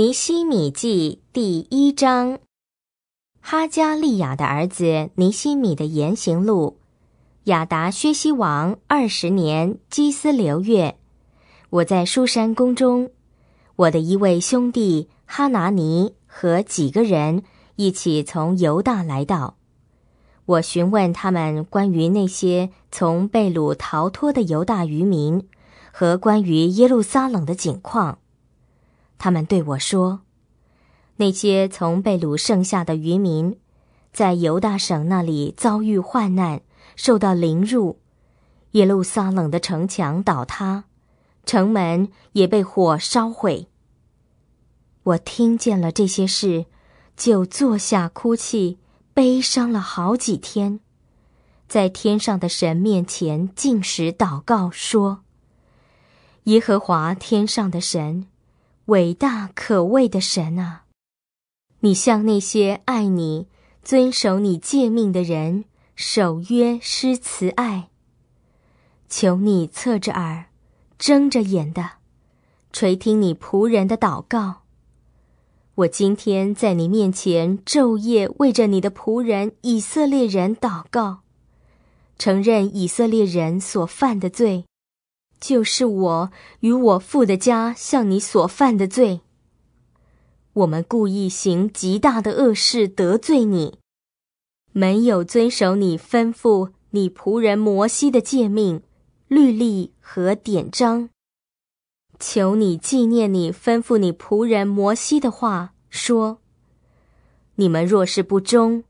尼西米记第一章：哈加利亚的儿子尼西米的言行录。亚达薛西王二十年基斯流月，我在书山宫中，我的一位兄弟哈拿尼和几个人一起从犹大来到。我询问他们关于那些从贝鲁逃脱的犹大渔民，和关于耶路撒冷的景况。他们对我说：“那些从贝鲁剩下的渔民，在犹大省那里遭遇患难，受到凌辱；耶路撒冷的城墙倒塌，城门也被火烧毁。”我听见了这些事，就坐下哭泣，悲伤了好几天，在天上的神面前进食祷告说：“耶和华天上的神。”伟大可畏的神啊，你向那些爱你、遵守你诫命的人守约施慈爱。求你侧着耳，睁着眼的，垂听你仆人的祷告。我今天在你面前昼夜为着你的仆人以色列人祷告，承认以色列人所犯的罪。就是我与我父的家向你所犯的罪。我们故意行极大的恶事得罪你，没有遵守你吩咐你仆人摩西的诫命、律例和典章。求你纪念你吩咐你仆人摩西的话，说：你们若是不忠，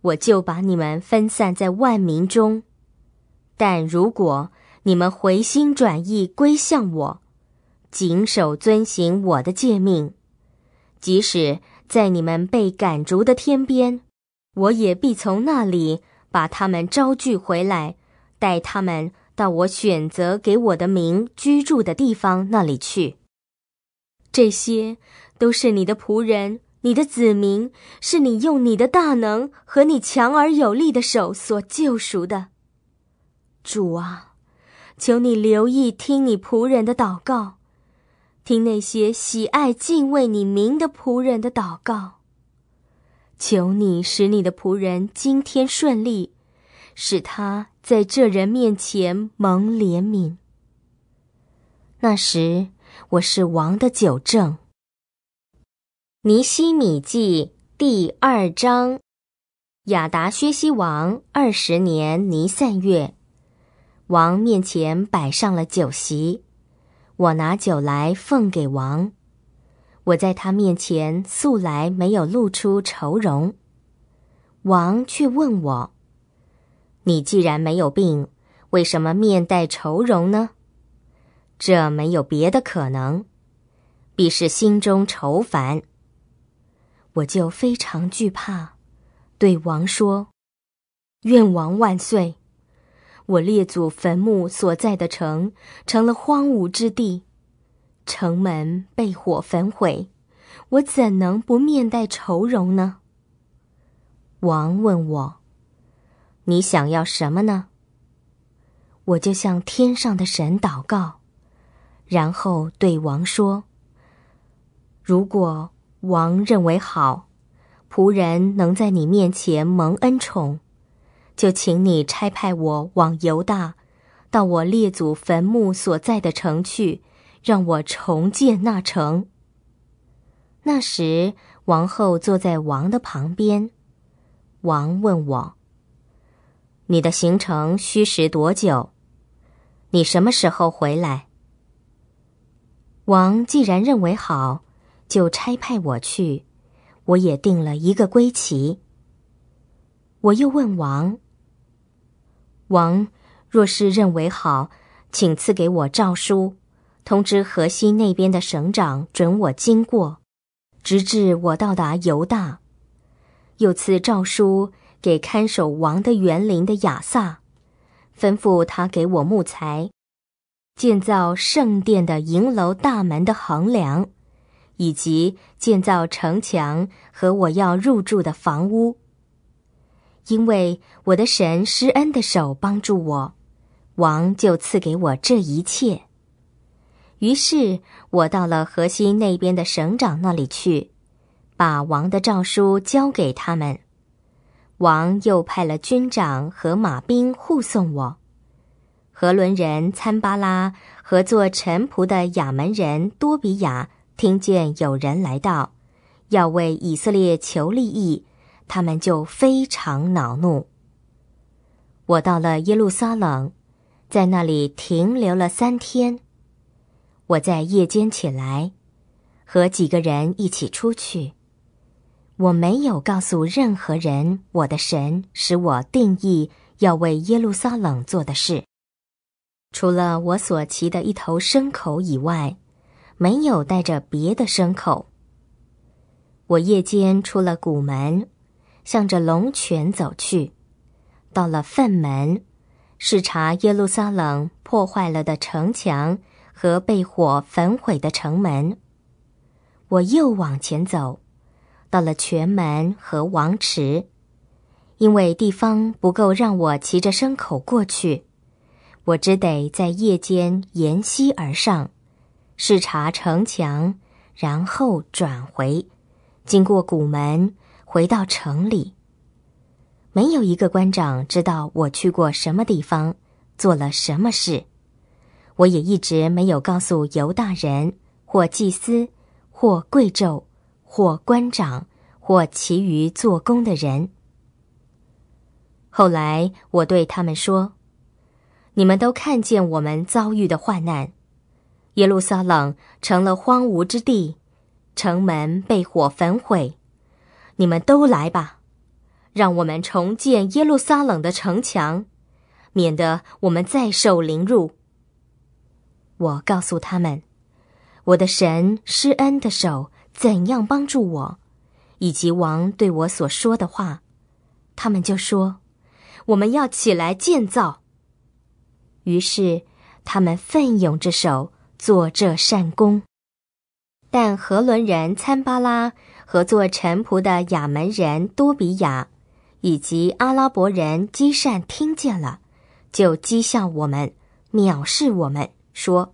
我就把你们分散在万民中；但如果你们回心转意归向我，谨守遵行我的诫命，即使在你们被赶逐的天边，我也必从那里把他们招聚回来，带他们到我选择给我的民居住的地方那里去。这些都是你的仆人，你的子民，是你用你的大能和你强而有力的手所救赎的，主啊。求你留意听你仆人的祷告，听那些喜爱敬畏你名的仆人的祷告。求你使你的仆人今天顺利，使他在这人面前蒙怜悯。那时我是王的九正。尼西米记第二章，亚达薛西王二十年尼散月。王面前摆上了酒席，我拿酒来奉给王。我在他面前素来没有露出愁容，王却问我：“你既然没有病，为什么面带愁容呢？”这没有别的可能，必是心中愁烦。我就非常惧怕，对王说：“愿王万岁。”我列祖坟墓所在的城成了荒芜之地，城门被火焚毁，我怎能不面带愁容呢？王问我：“你想要什么呢？”我就向天上的神祷告，然后对王说：“如果王认为好，仆人能在你面前蒙恩宠。”就请你差派我往犹大，到我列祖坟墓所在的城去，让我重建那城。那时，王后坐在王的旁边，王问我：“你的行程需时多久？你什么时候回来？”王既然认为好，就差派我去，我也定了一个归期。我又问王。王，若是认为好，请赐给我诏书，通知河西那边的省长准我经过，直至我到达犹大。又赐诏书给看守王的园林的亚萨，吩咐他给我木材，建造圣殿的银楼大门的横梁，以及建造城墙和我要入住的房屋。因为我的神施恩的手帮助我，王就赐给我这一切。于是，我到了河西那边的省长那里去，把王的诏书交给他们。王又派了军长和马兵护送我。和伦人参巴拉和做臣仆的亚门人多比雅听见有人来到，要为以色列求利益。他们就非常恼怒。我到了耶路撒冷，在那里停留了三天。我在夜间起来，和几个人一起出去。我没有告诉任何人我的神使我定义要为耶路撒冷做的事，除了我所骑的一头牲口以外，没有带着别的牲口。我夜间出了谷门。向着龙泉走去，到了粪门，视察耶路撒冷破坏了的城墙和被火焚毁的城门。我又往前走，到了泉门和王池，因为地方不够让我骑着牲口过去，我只得在夜间沿溪而上，视察城墙，然后转回，经过古门。回到城里，没有一个官长知道我去过什么地方，做了什么事。我也一直没有告诉犹大人、或祭司、或贵胄、或官长、或其余做工的人。后来我对他们说：“你们都看见我们遭遇的患难，耶路撒冷成了荒芜之地，城门被火焚毁。”你们都来吧，让我们重建耶路撒冷的城墙，免得我们再受凌辱。我告诉他们，我的神施恩的手怎样帮助我，以及王对我所说的话，他们就说：“我们要起来建造。”于是他们奋勇着手做这善功。但荷伦人参巴拉。合作臣仆的雅门人多比亚，以及阿拉伯人基善听见了，就讥笑我们，藐视我们，说：“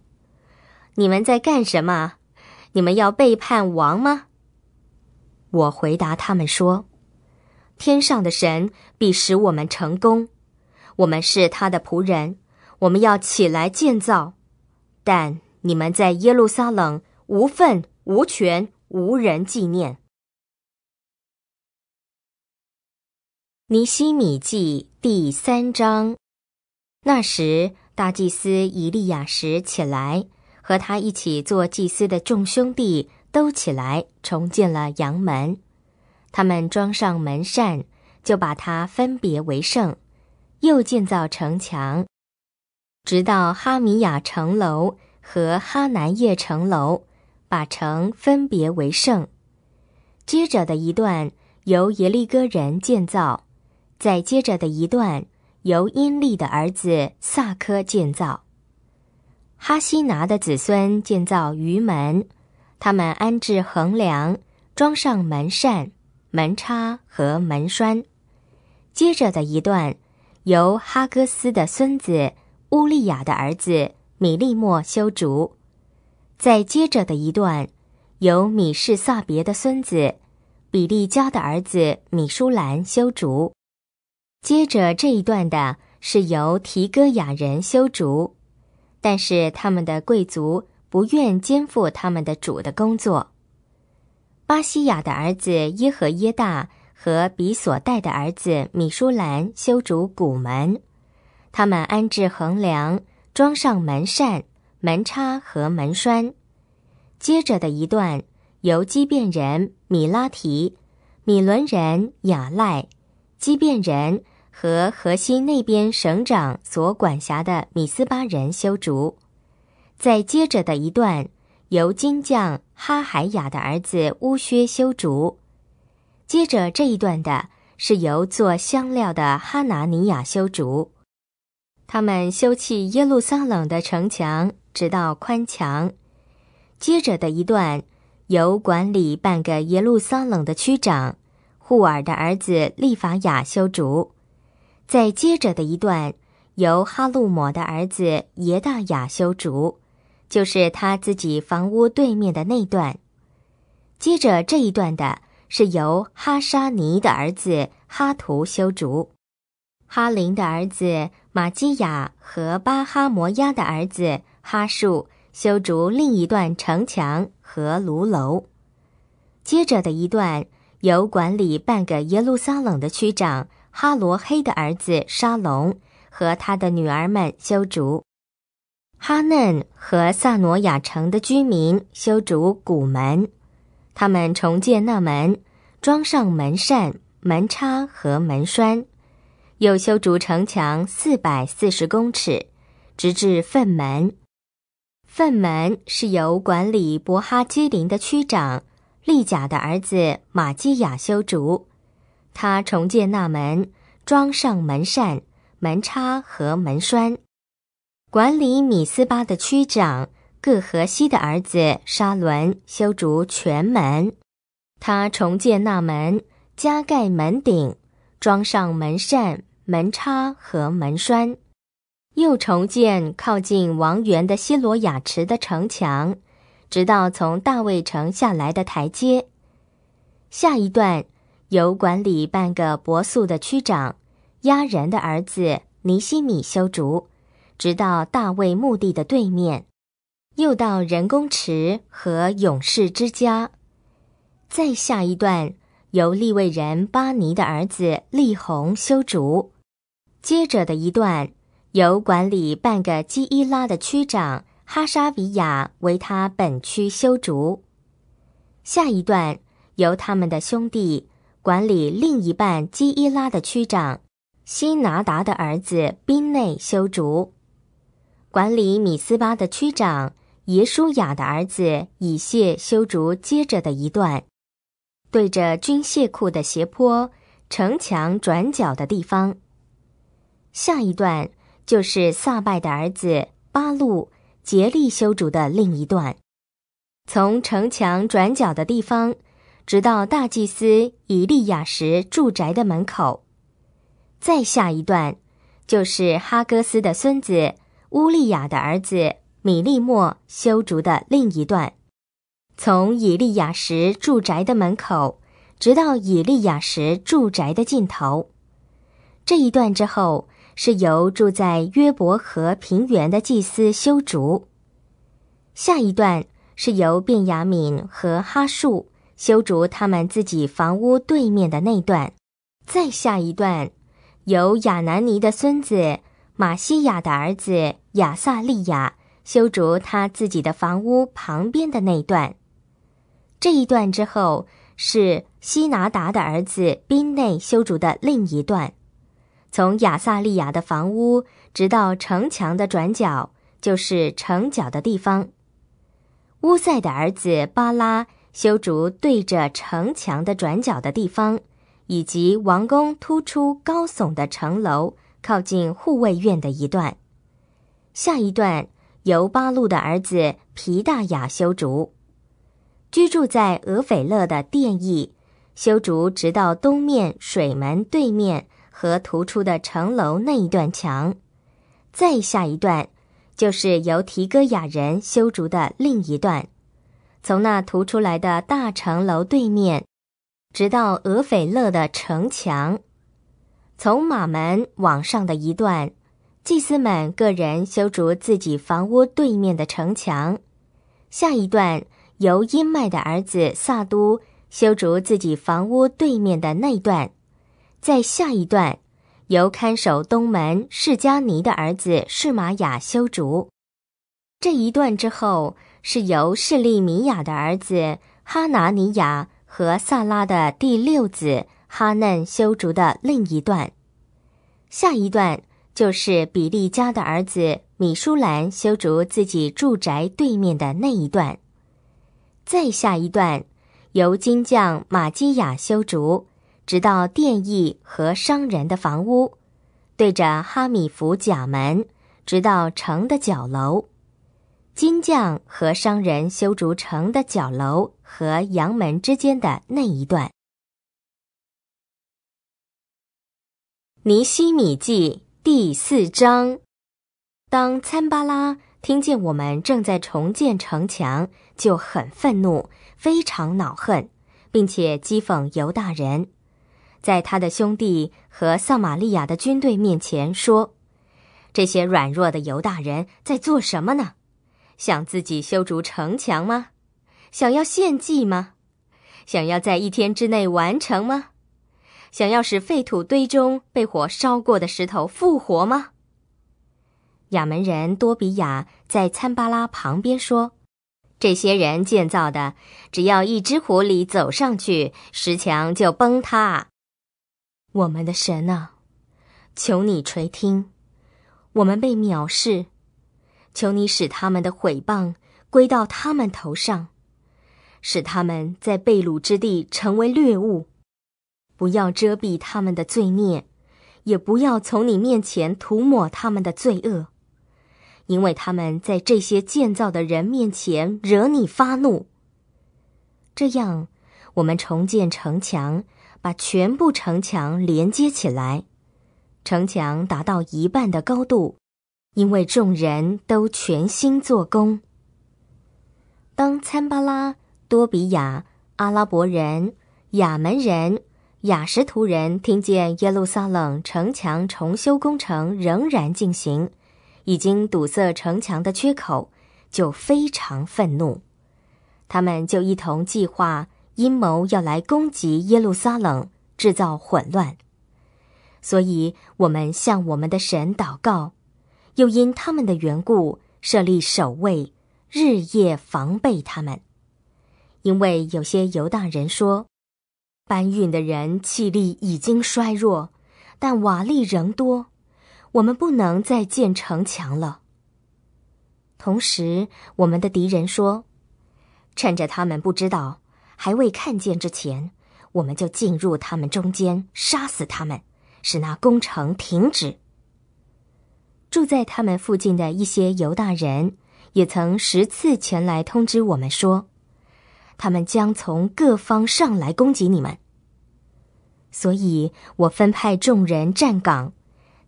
你们在干什么？你们要背叛王吗？”我回答他们说：“天上的神必使我们成功，我们是他的仆人，我们要起来建造。但你们在耶路撒冷无份、无权、无人纪念。”尼西米记第三章，那时大祭司以利亚时起来，和他一起做祭司的众兄弟都起来，重建了阳门。他们装上门扇，就把它分别为圣，又建造城墙，直到哈米亚城楼和哈南叶城楼，把城分别为圣。接着的一段由耶利哥人建造。在接着的一段，由阴历的儿子萨科建造。哈希拿的子孙建造鱼门，他们安置横梁，装上门扇、门插和门栓。接着的一段，由哈哥斯的孙子乌利亚的儿子米利莫修竹。在接着的一段，由米士萨别的孙子比利加的儿子米舒兰修竹。接着这一段的是由提戈雅人修竹，但是他们的贵族不愿肩负他们的主的工作。巴西亚的儿子耶和耶大和比索代的儿子米舒兰修筑古门，他们安置横梁，装上门扇、门插和门栓。接着的一段由基变人米拉提、米伦人雅赖、基变人。和河西那边省长所管辖的米斯巴人修筑，在接着的一段，由金匠哈海雅的儿子乌薛修筑；接着这一段的是由做香料的哈拿尼亚修筑。他们修砌耶路撒冷的城墙，直到宽墙。接着的一段，由管理半个耶路撒冷的区长护尔的儿子利法雅修筑。再接着的一段，由哈路抹的儿子耶大雅修竹，就是他自己房屋对面的那段。接着这一段的是由哈沙尼的儿子哈图修竹，哈林的儿子马基雅和巴哈摩亚的儿子哈树修竹另一段城墙和炉楼。接着的一段由管理半个耶路撒冷的区长。哈罗黑的儿子沙龙和他的女儿们修筑哈嫩和萨诺亚城的居民修筑古门，他们重建那门，装上门扇、门插和门栓，又修筑城墙四百四十公尺，直至粪门。粪门是由管理博哈基林的区长利贾的儿子马基亚修筑。他重建那门，装上门扇、门插和门栓。管理米斯巴的区长、各河西的儿子沙伦修筑全门。他重建那门，加盖门顶，装上门扇、门插和门栓。又重建靠近王园的希罗雅池的城墙，直到从大卫城下来的台阶。下一段。由管理半个博素的区长压人的儿子尼西米修竹，直到大卫墓地的对面，又到人工池和勇士之家，再下一段由利未人巴尼的儿子利红修竹，接着的一段由管理半个基伊拉的区长哈沙比亚为他本区修竹，下一段由他们的兄弟。管理另一半基伊拉的区长西拿达的儿子宾内修竹，管理米斯巴的区长耶舒雅的儿子以谢修竹。接着的一段，对着军械库的斜坡城墙转角的地方。下一段就是撒拜的儿子巴路竭力修竹的另一段，从城墙转角的地方。直到大祭司以利亚什住宅的门口，再下一段，就是哈哥斯的孙子乌利亚的儿子米利莫修竹的另一段，从以利亚什住宅的门口直到以利亚什住宅的尽头。这一段之后是由住在约伯河平原的祭司修竹。下一段是由便雅敏和哈树修筑他们自己房屋对面的那段，再下一段，由亚南尼的孙子马西亚的儿子亚萨利亚修筑他自己的房屋旁边的那段，这一段之后是西拿达的儿子宾内修筑的另一段，从亚萨利亚的房屋直到城墙的转角，就是城角的地方。乌塞的儿子巴拉。修竹对着城墙的转角的地方，以及王宫突出高耸的城楼，靠近护卫院的一段。下一段由八路的儿子皮大雅修竹居住在俄斐勒的殿邑，修竹直到东面水门对面和突出的城楼那一段墙。再下一段就是由提戈雅人修竹的另一段。从那涂出来的大城楼对面，直到俄斐勒的城墙，从马门往上的一段，祭司们个人修筑自己房屋对面的城墙；下一段由阴迈的儿子萨都修筑自己房屋对面的那段；再下一段由看守东门释迦尼的儿子释玛雅修筑；这一段之后。是由示利米亚的儿子哈拿尼亚和萨拉的第六子哈嫩修筑的另一段，下一段就是比利家的儿子米舒兰修筑自己住宅对面的那一段，再下一段由金匠玛基亚修筑，直到殿役和商人的房屋，对着哈米弗甲门，直到城的角楼。金匠和商人修筑城的角楼和阳门之间的那一段。尼希米记第四章，当参巴拉听见我们正在重建城墙，就很愤怒，非常恼恨，并且讥讽犹大人，在他的兄弟和撒玛利亚的军队面前说：“这些软弱的犹大人在做什么呢？”想自己修筑城墙吗？想要献祭吗？想要在一天之内完成吗？想要使废土堆中被火烧过的石头复活吗？亚门人多比亚在参巴拉旁边说：“这些人建造的，只要一只狐狸走上去，石墙就崩塌。我们的神呐，求你垂听，我们被藐视。”求你使他们的毁谤归到他们头上，使他们在被掳之地成为掠物。不要遮蔽他们的罪孽，也不要从你面前涂抹他们的罪恶，因为他们在这些建造的人面前惹你发怒。这样，我们重建城墙，把全部城墙连接起来，城墙达到一半的高度。因为众人都全心做工。当参巴拉、多比亚、阿拉伯人、亚门人、雅什图人听见耶路撒冷城墙重修工程仍然进行，已经堵塞城墙的缺口，就非常愤怒。他们就一同计划阴谋，要来攻击耶路撒冷，制造混乱。所以，我们向我们的神祷告。又因他们的缘故，设立守卫，日夜防备他们。因为有些游荡人说，搬运的人气力已经衰弱，但瓦砾仍多，我们不能再建城墙了。同时，我们的敌人说，趁着他们不知道、还未看见之前，我们就进入他们中间，杀死他们，使那工程停止。住在他们附近的一些犹大人，也曾十次前来通知我们说，他们将从各方上来攻击你们。所以我分派众人站岗，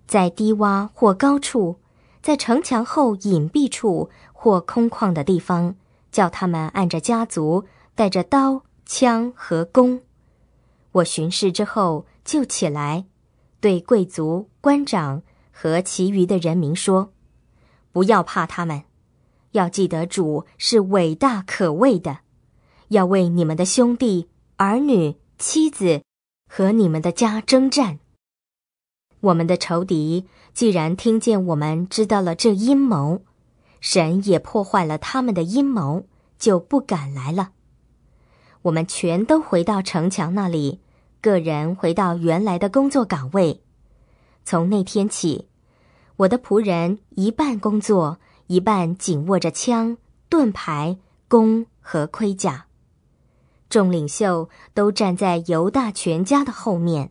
在低洼或高处，在城墙后隐蔽处或空旷的地方，叫他们按着家族，带着刀、枪和弓。我巡视之后就起来，对贵族官长。和其余的人民说：“不要怕他们，要记得主是伟大可畏的，要为你们的兄弟、儿女、妻子和你们的家征战。我们的仇敌既然听见我们知道了这阴谋，神也破坏了他们的阴谋，就不敢来了。我们全都回到城墙那里，个人回到原来的工作岗位。”从那天起，我的仆人一半工作，一半紧握着枪、盾牌、弓和盔甲。众领袖都站在犹大全家的后面。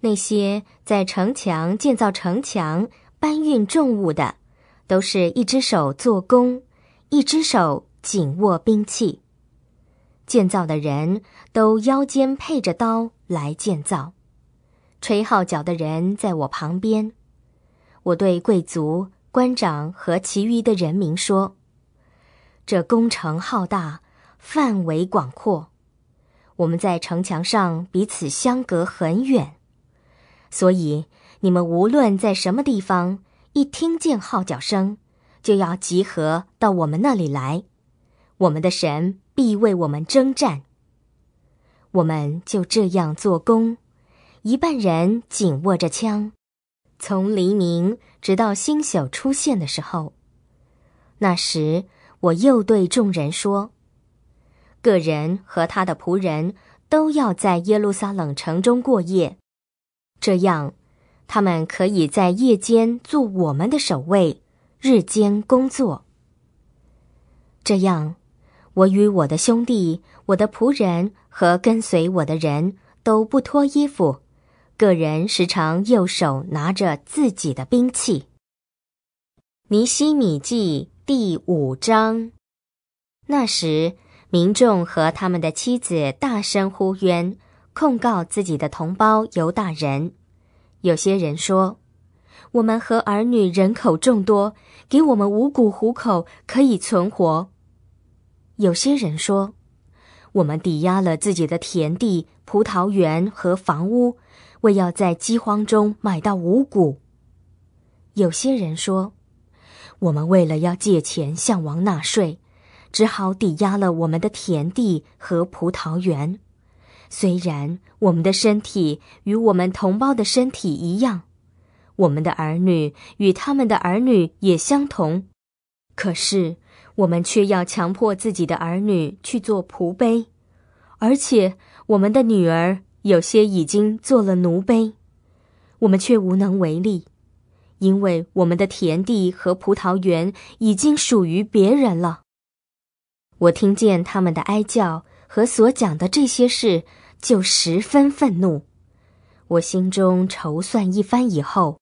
那些在城墙建造城墙、搬运重物的，都是一只手做工，一只手紧握兵器。建造的人都腰间配着刀来建造。吹号角的人在我旁边，我对贵族、官长和其余的人民说：“这工程浩大，范围广阔，我们在城墙上彼此相隔很远，所以你们无论在什么地方，一听见号角声，就要集合到我们那里来。我们的神必为我们征战。我们就这样做工。”一半人紧握着枪，从黎明直到星宿出现的时候。那时，我又对众人说：“个人和他的仆人都要在耶路撒冷城中过夜，这样，他们可以在夜间做我们的守卫，日间工作。这样，我与我的兄弟、我的仆人和跟随我的人都不脱衣服。”个人时常右手拿着自己的兵器。尼西米记第五章，那时民众和他们的妻子大声呼冤，控告自己的同胞犹大人。有些人说：“我们和儿女人口众多，给我们五谷糊口，可以存活。”有些人说：“我们抵押了自己的田地、葡萄园和房屋。”为要在饥荒中买到五谷。有些人说，我们为了要借钱向王纳税，只好抵押了我们的田地和葡萄园。虽然我们的身体与我们同胞的身体一样，我们的儿女与他们的儿女也相同，可是我们却要强迫自己的儿女去做仆卑，而且我们的女儿。有些已经做了奴婢，我们却无能为力，因为我们的田地和葡萄园已经属于别人了。我听见他们的哀叫和所讲的这些事，就十分愤怒。我心中筹算一番以后，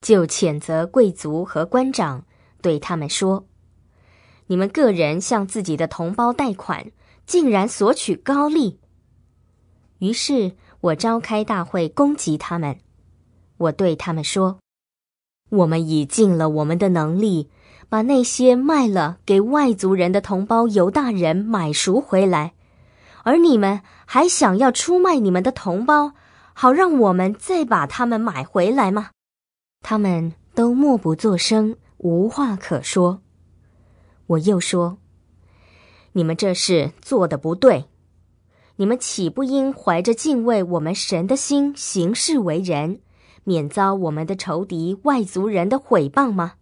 就谴责贵族和官长，对他们说：“你们个人向自己的同胞贷款，竟然索取高利。”于是我召开大会攻击他们。我对他们说：“我们已尽了我们的能力，把那些卖了给外族人的同胞犹大人买赎回来，而你们还想要出卖你们的同胞，好让我们再把他们买回来吗？”他们都默不作声，无话可说。我又说：“你们这事做的不对。”你们岂不应怀着敬畏我们神的心行事为人，免遭我们的仇敌外族人的毁谤吗？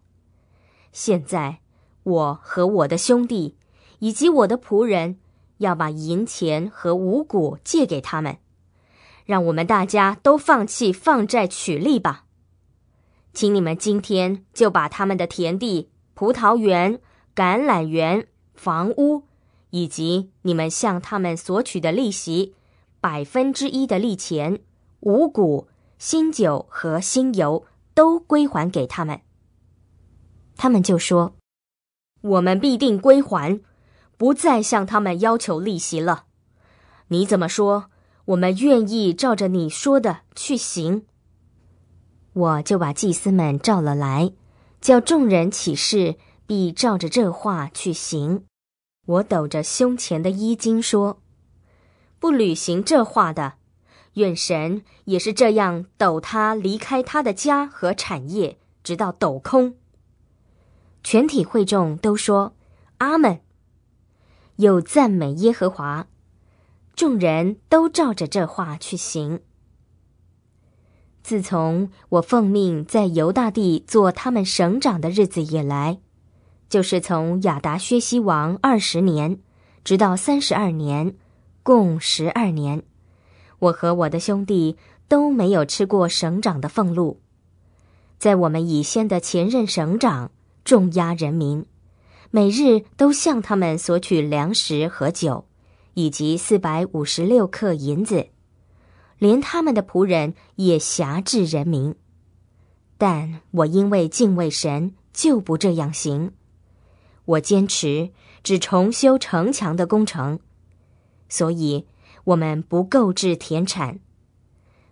现在，我和我的兄弟，以及我的仆人，要把银钱和五谷借给他们，让我们大家都放弃放债取利吧。请你们今天就把他们的田地、葡萄园、橄榄园、房屋。以及你们向他们索取的利息，百分之一的利钱、五谷、新酒和新油，都归还给他们。他们就说：“我们必定归还，不再向他们要求利息了。”你怎么说？我们愿意照着你说的去行。我就把祭司们召了来，叫众人起誓，必照着这话去行。我抖着胸前的衣襟说：“不履行这话的，愿神也是这样抖他，离开他的家和产业，直到抖空。”全体会众都说：“阿门。”又赞美耶和华。众人都照着这话去行。自从我奉命在犹大地做他们省长的日子以来。就是从亚达薛西王二十年，直到三十二年，共十二年，我和我的兄弟都没有吃过省长的俸禄。在我们以先的前任省长重压人民，每日都向他们索取粮食和酒，以及四百五十六克银子，连他们的仆人也辖制人民。但我因为敬畏神，就不这样行。我坚持只重修城墙的工程，所以我们不购置田产。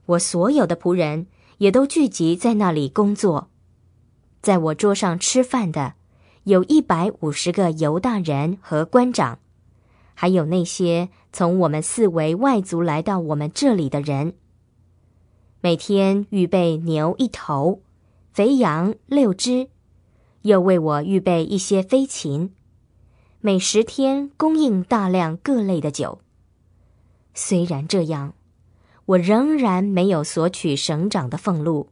我所有的仆人也都聚集在那里工作，在我桌上吃饭的有一百五十个犹大人和官长，还有那些从我们四围外族来到我们这里的人。每天预备牛一头，肥羊六只。又为我预备一些飞禽，每十天供应大量各类的酒。虽然这样，我仍然没有索取省长的俸禄，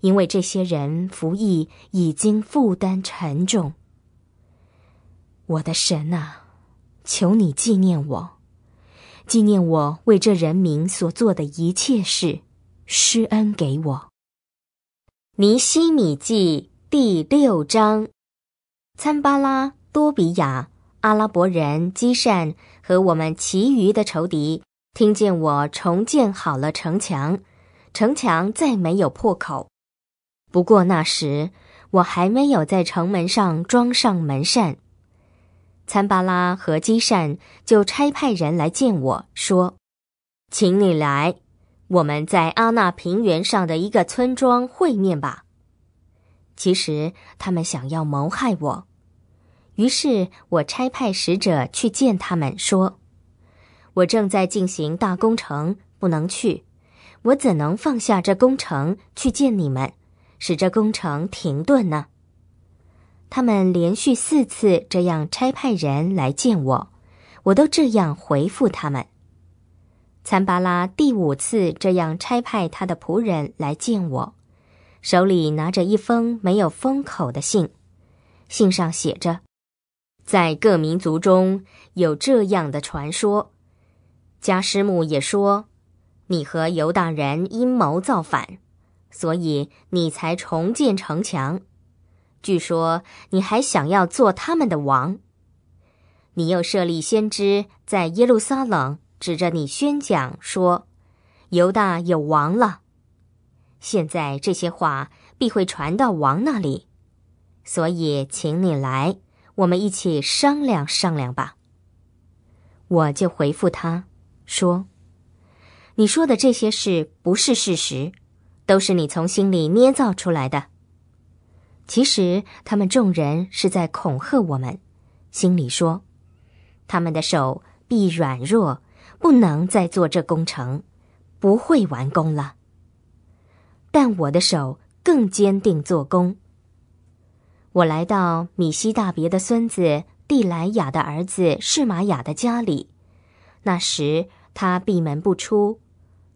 因为这些人服役已经负担沉重。我的神啊，求你纪念我，纪念我为这人民所做的一切事，施恩给我。尼西米记。第六章，参巴拉多比亚阿拉伯人基善和我们其余的仇敌，听见我重建好了城墙，城墙再没有破口。不过那时我还没有在城门上装上门扇。参巴拉和基善就差派人来见我说：“请你来，我们在阿那平原上的一个村庄会面吧。”其实他们想要谋害我，于是我差派使者去见他们，说：“我正在进行大工程，不能去。我怎能放下这工程去见你们，使这工程停顿呢？”他们连续四次这样差派人来见我，我都这样回复他们。残巴拉第五次这样差派他的仆人来见我。手里拿着一封没有封口的信，信上写着：“在各民族中有这样的传说，加师母也说，你和犹大人阴谋造反，所以你才重建城墙。据说你还想要做他们的王，你又设立先知在耶路撒冷，指着你宣讲说，犹大有王了。”现在这些话必会传到王那里，所以请你来，我们一起商量商量吧。我就回复他说：“你说的这些事不是事实，都是你从心里捏造出来的。其实他们众人是在恐吓我们，心里说：他们的手必软弱，不能再做这工程，不会完工了。”但我的手更坚定做工。我来到米西大别的孙子蒂莱亚的儿子释玛雅的家里，那时他闭门不出。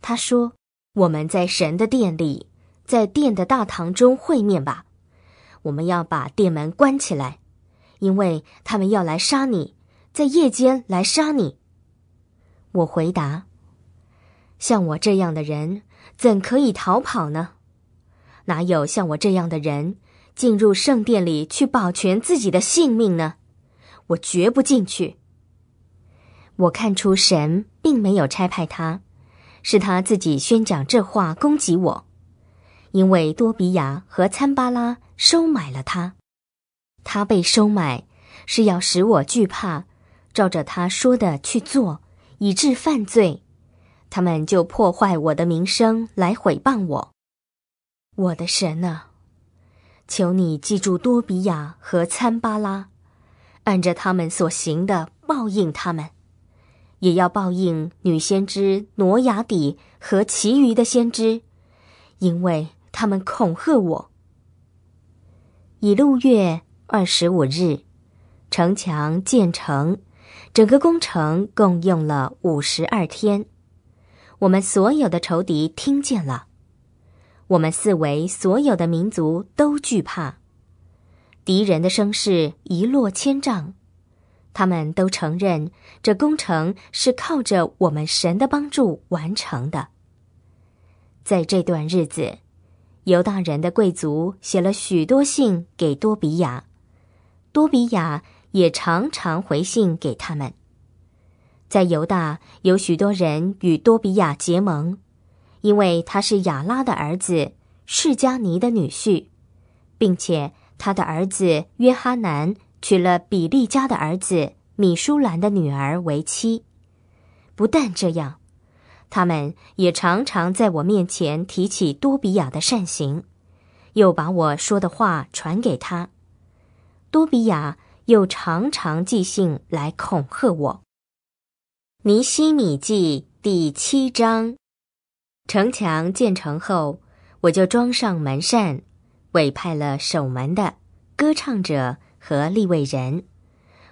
他说：“我们在神的殿里，在殿的大堂中会面吧。我们要把殿门关起来，因为他们要来杀你，在夜间来杀你。”我回答：“像我这样的人。”怎可以逃跑呢？哪有像我这样的人进入圣殿里去保全自己的性命呢？我绝不进去。我看出神并没有差派他，是他自己宣讲这话攻击我，因为多比亚和参巴拉收买了他，他被收买是要使我惧怕，照着他说的去做，以致犯罪。他们就破坏我的名声来毁谤我，我的神啊！求你记住多比亚和参巴拉，按着他们所行的报应他们，也要报应女先知挪亚底和其余的先知，因为他们恐吓我。以六月二十五日，城墙建成，整个工程共用了五十二天。我们所有的仇敌听见了，我们四围所有的民族都惧怕，敌人的声势一落千丈，他们都承认这工程是靠着我们神的帮助完成的。在这段日子，犹大人的贵族写了许多信给多比亚，多比亚也常常回信给他们。在犹大有许多人与多比亚结盟，因为他是亚拉的儿子，释迦尼的女婿，并且他的儿子约哈南娶了比利家的儿子米舒兰的女儿为妻。不但这样，他们也常常在我面前提起多比亚的善行，又把我说的话传给他。多比亚又常常寄信来恐吓我。尼西米记第七章，城墙建成后，我就装上门扇，委派了守门的、歌唱者和立位人。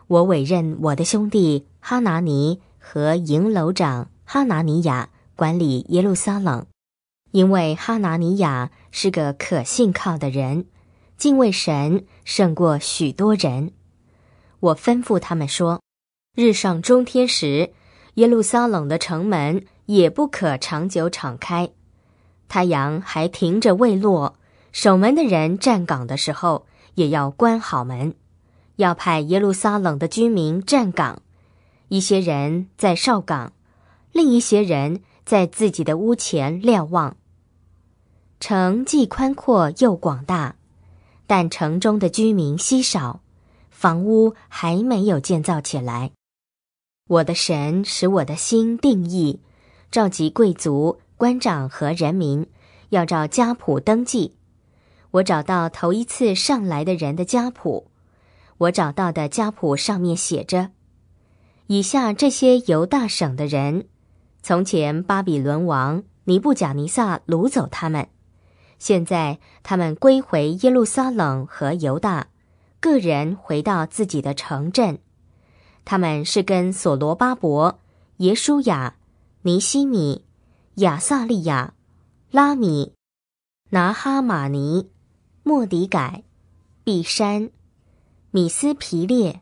我委任我的兄弟哈拿尼和营楼长哈拿尼亚管理耶路撒冷，因为哈拿尼亚是个可信靠的人，敬畏神胜过许多人。我吩咐他们说：“日上中天时。”耶路撒冷的城门也不可长久敞开，太阳还停着未落。守门的人站岗的时候，也要关好门。要派耶路撒冷的居民站岗，一些人在哨岗，另一些人在自己的屋前瞭望。城既宽阔又广大，但城中的居民稀少，房屋还没有建造起来。我的神使我的心定义，召集贵族、官长和人民，要照家谱登记。我找到头一次上来的人的家谱，我找到的家谱上面写着：以下这些犹大省的人，从前巴比伦王尼布甲尼撒掳走他们，现在他们归回耶路撒冷和犹大，个人回到自己的城镇。他们是跟索罗巴伯、耶舒雅、尼西米、亚萨利亚、拉米、拿哈马尼、莫迪改、毕山、米斯皮列、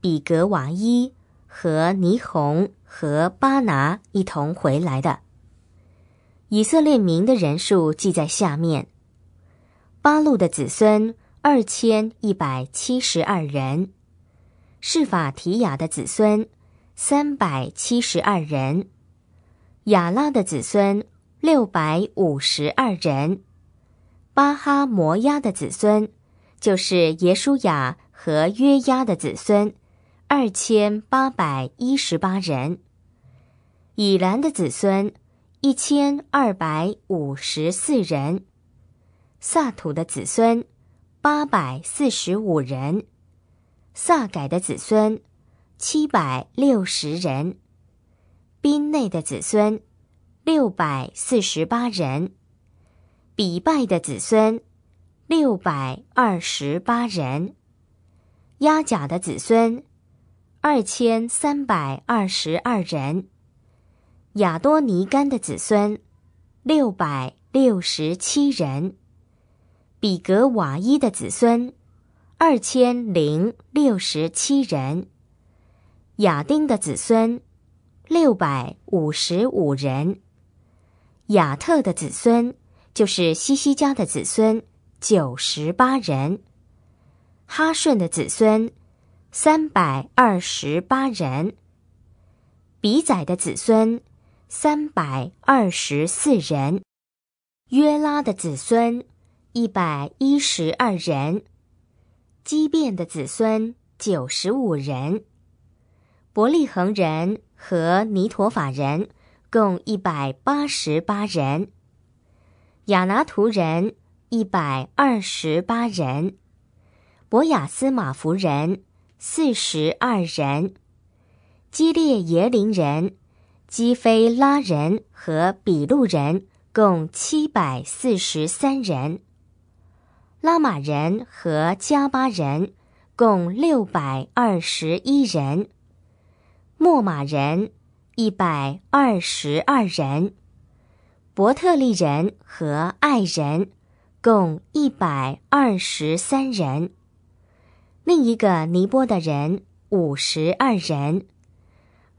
比格瓦伊和尼虹和巴拿一同回来的。以色列民的人数记在下面：巴路的子孙二千一百七十二人。是法提亚的子孙，三百七十二人；雅拉的子孙，六百五十二人；巴哈摩亚的子孙，就是耶舒雅和约亚的子孙，二千八百一十八人；以兰的子孙，一千二百五十四人；萨土的子孙，八百四十五人。萨改的子孙，七百六十人；宾内的子孙，六百四十八人；比拜的子孙，六百二十八人；亚甲的子孙，二千三百二十二人；亚多尼干的子孙，六百六十七人；比格瓦伊的子孙。二千零六十七人，亚丁的子孙六百五十五人，亚特的子孙就是西西家的子孙九十八人，哈顺的子孙三百二十八人，比宰的子孙三百二十四人，约拉的子孙一百一十二人。畸变的子孙九十五人，伯利恒人和尼陀法人共一百八十八人，亚拿图人一百二十八人，博雅斯马福人四十二人，基列耶林人、基菲拉人和比路人共七百四十三人。拉玛人和加巴人共六百二十一人，莫玛人一百二十二人，伯特利人和艾人共一百二十三人，另一个尼波的人五十二人，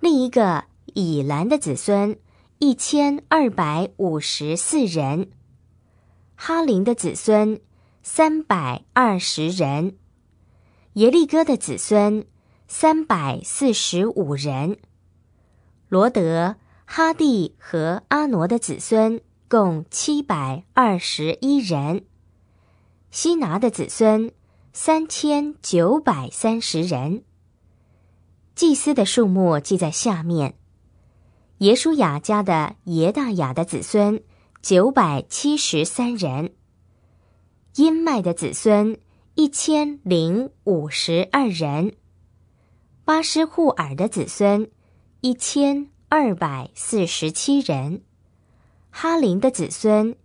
另一个以兰的子孙一千二百五十四人，哈林的子孙。三百二十人，耶利哥的子孙三百四十五人，罗德、哈蒂和阿挪的子孙共七百二十一人，西拿的子孙三千九百三十人。祭司的数目记在下面：耶舒雅家的耶大雅的子孙九百七十三人。阴迈的子孙一千零五十二人，巴斯库尔的子孙一千二百四十七人，哈林的子孙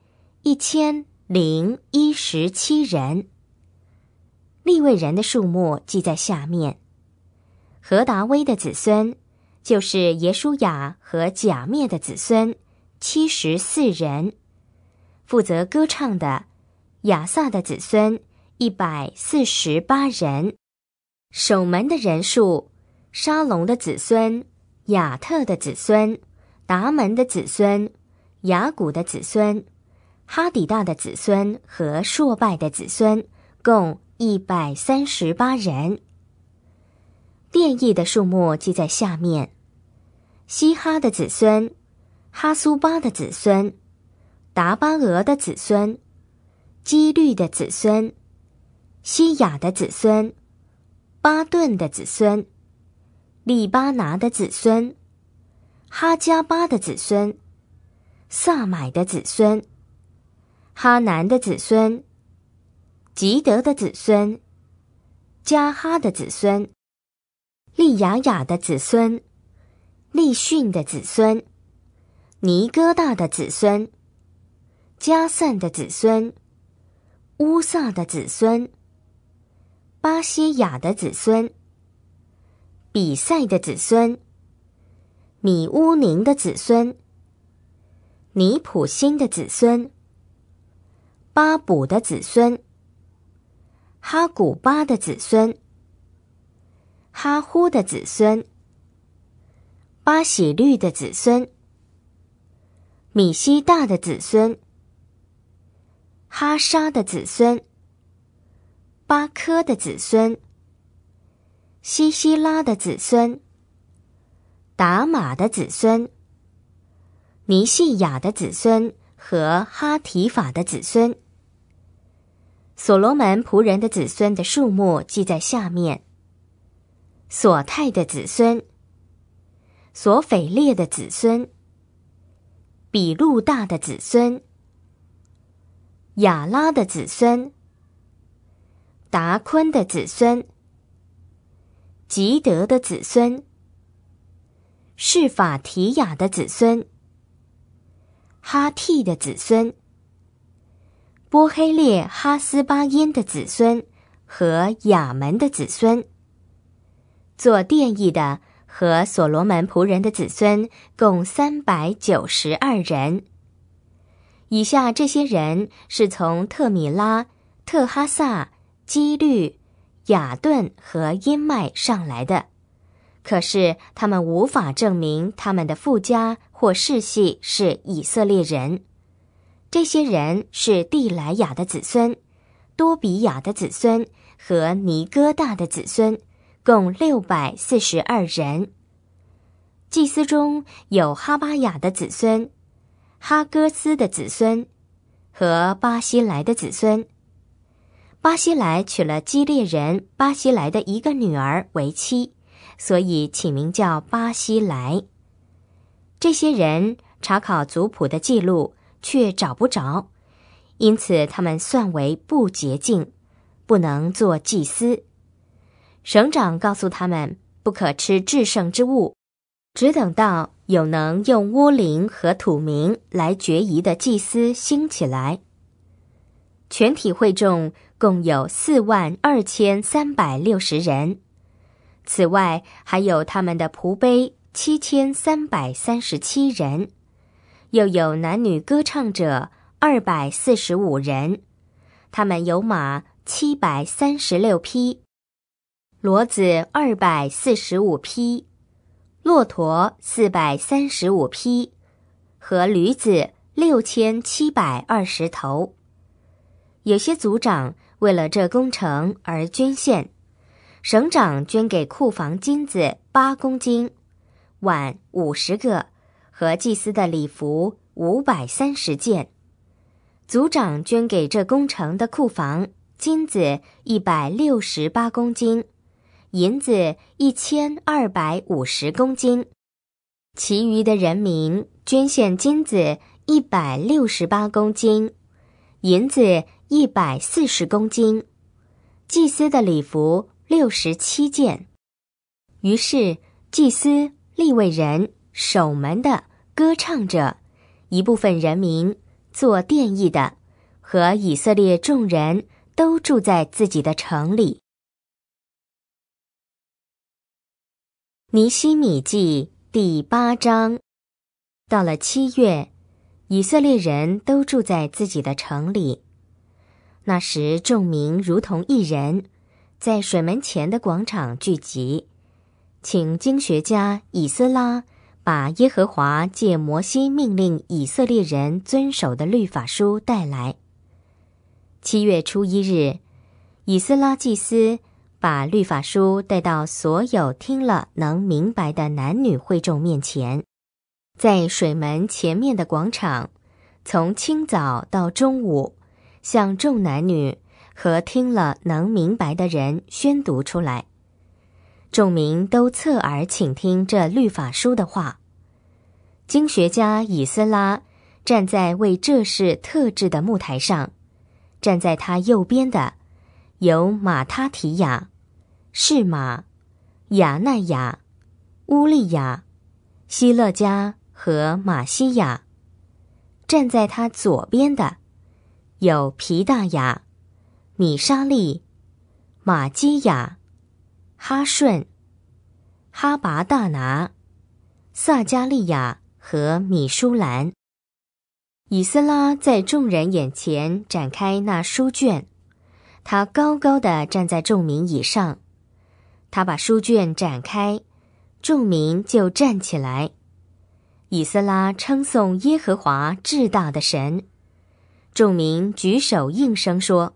一千零一十七人。利未人的数目记在下面。何达威的子孙就是耶稣雅和假面的子孙七十四人，负责歌唱的。亚萨的子孙一百四十八人，守门的人数，沙龙的子孙，雅特的子孙，达门的子孙，雅古的子孙，哈底大的子孙和朔拜的子孙共一百三十八人。变异的数目记在下面：西哈的子孙，哈苏巴的子孙，达巴俄的子孙。基律的子孙，希雅的子孙，巴顿的子孙，利巴拿的子孙，哈加巴的子孙，萨买的子孙，哈南的子孙，吉德的子孙，加哈的子孙，利雅雅的子孙，利逊的子孙，尼哥大的子孙，加散的子孙。乌萨的子孙，巴西亚的子孙，比赛的子孙，米乌宁的子孙，尼普新的子孙，巴卜的子孙，哈古巴的子孙，哈呼的子孙，巴喜律的子孙，米西大的子孙。哈沙的子孙，巴科的子孙，西希拉的子孙，达马的子孙，尼西亚的子孙和哈提法的子孙，所罗门仆人的子孙的数目记在下面：索泰的子孙，索斐列的子孙，比路大的子孙。雅拉的子孙，达昆的子孙，吉德的子孙，释法提雅的子孙，哈替的子孙，波黑列哈斯巴因的子孙和亚门的子孙，做殿役的和所罗门仆人的子孙共三百九十二人。以下这些人是从特米拉、特哈萨、基律、雅顿和阴麦上来的，可是他们无法证明他们的父家或世系是以色列人。这些人是蒂莱雅的子孙、多比亚的子孙和尼哥大的子孙，共六百四十二人。祭司中有哈巴雅的子孙。哈格斯的子孙和巴西莱的子孙。巴西莱娶了基列人巴西莱的一个女儿为妻，所以起名叫巴西莱。这些人查考族谱的记录，却找不着，因此他们算为不洁净，不能做祭司。省长告诉他们，不可吃至圣之物，只等到。有能用倭灵和土冥来决疑的祭司兴起来，全体会众共有四万二千三百六十人。此外，还有他们的仆碑七千三百三十七人，又有男女歌唱者二百四十五人。他们有马七百三十六匹，骡子二百四十五匹。骆驼四百三十五匹，和驴子六千七百二十头。有些族长为了这工程而捐献，省长捐给库房金子八公斤，碗五十个，和祭司的礼服五百三十件。族长捐给这工程的库房金子一百六十八公斤。银子一千二百五十公斤，其余的人民捐献金子一百六十八公斤，银子一百四十公斤，祭司的礼服六十七件。于是，祭司、立位人、守门的、歌唱者，一部分人民做殿役的，和以色列众人都住在自己的城里。尼西米记第八章，到了七月，以色列人都住在自己的城里。那时，众民如同一人，在水门前的广场聚集，请经学家以斯拉把耶和华借摩西命令以色列人遵守的律法书带来。七月初一日，以斯拉祭司。把律法书带到所有听了能明白的男女会众面前，在水门前面的广场，从清早到中午，向众男女和听了能明白的人宣读出来。众民都侧耳倾听这律法书的话。经学家以斯拉站在为这事特制的木台上，站在他右边的有马他提亚。是马、亚奈亚、乌利亚、希勒加和马西亚。站在他左边的有皮大雅、米沙利、玛基亚、哈顺、哈拔大拿、萨加利亚和米舒兰。以斯拉在众人眼前展开那书卷，他高高的站在众民以上。他把书卷展开，众民就站起来。以斯拉称颂耶和华至大的神，众民举手应声说：“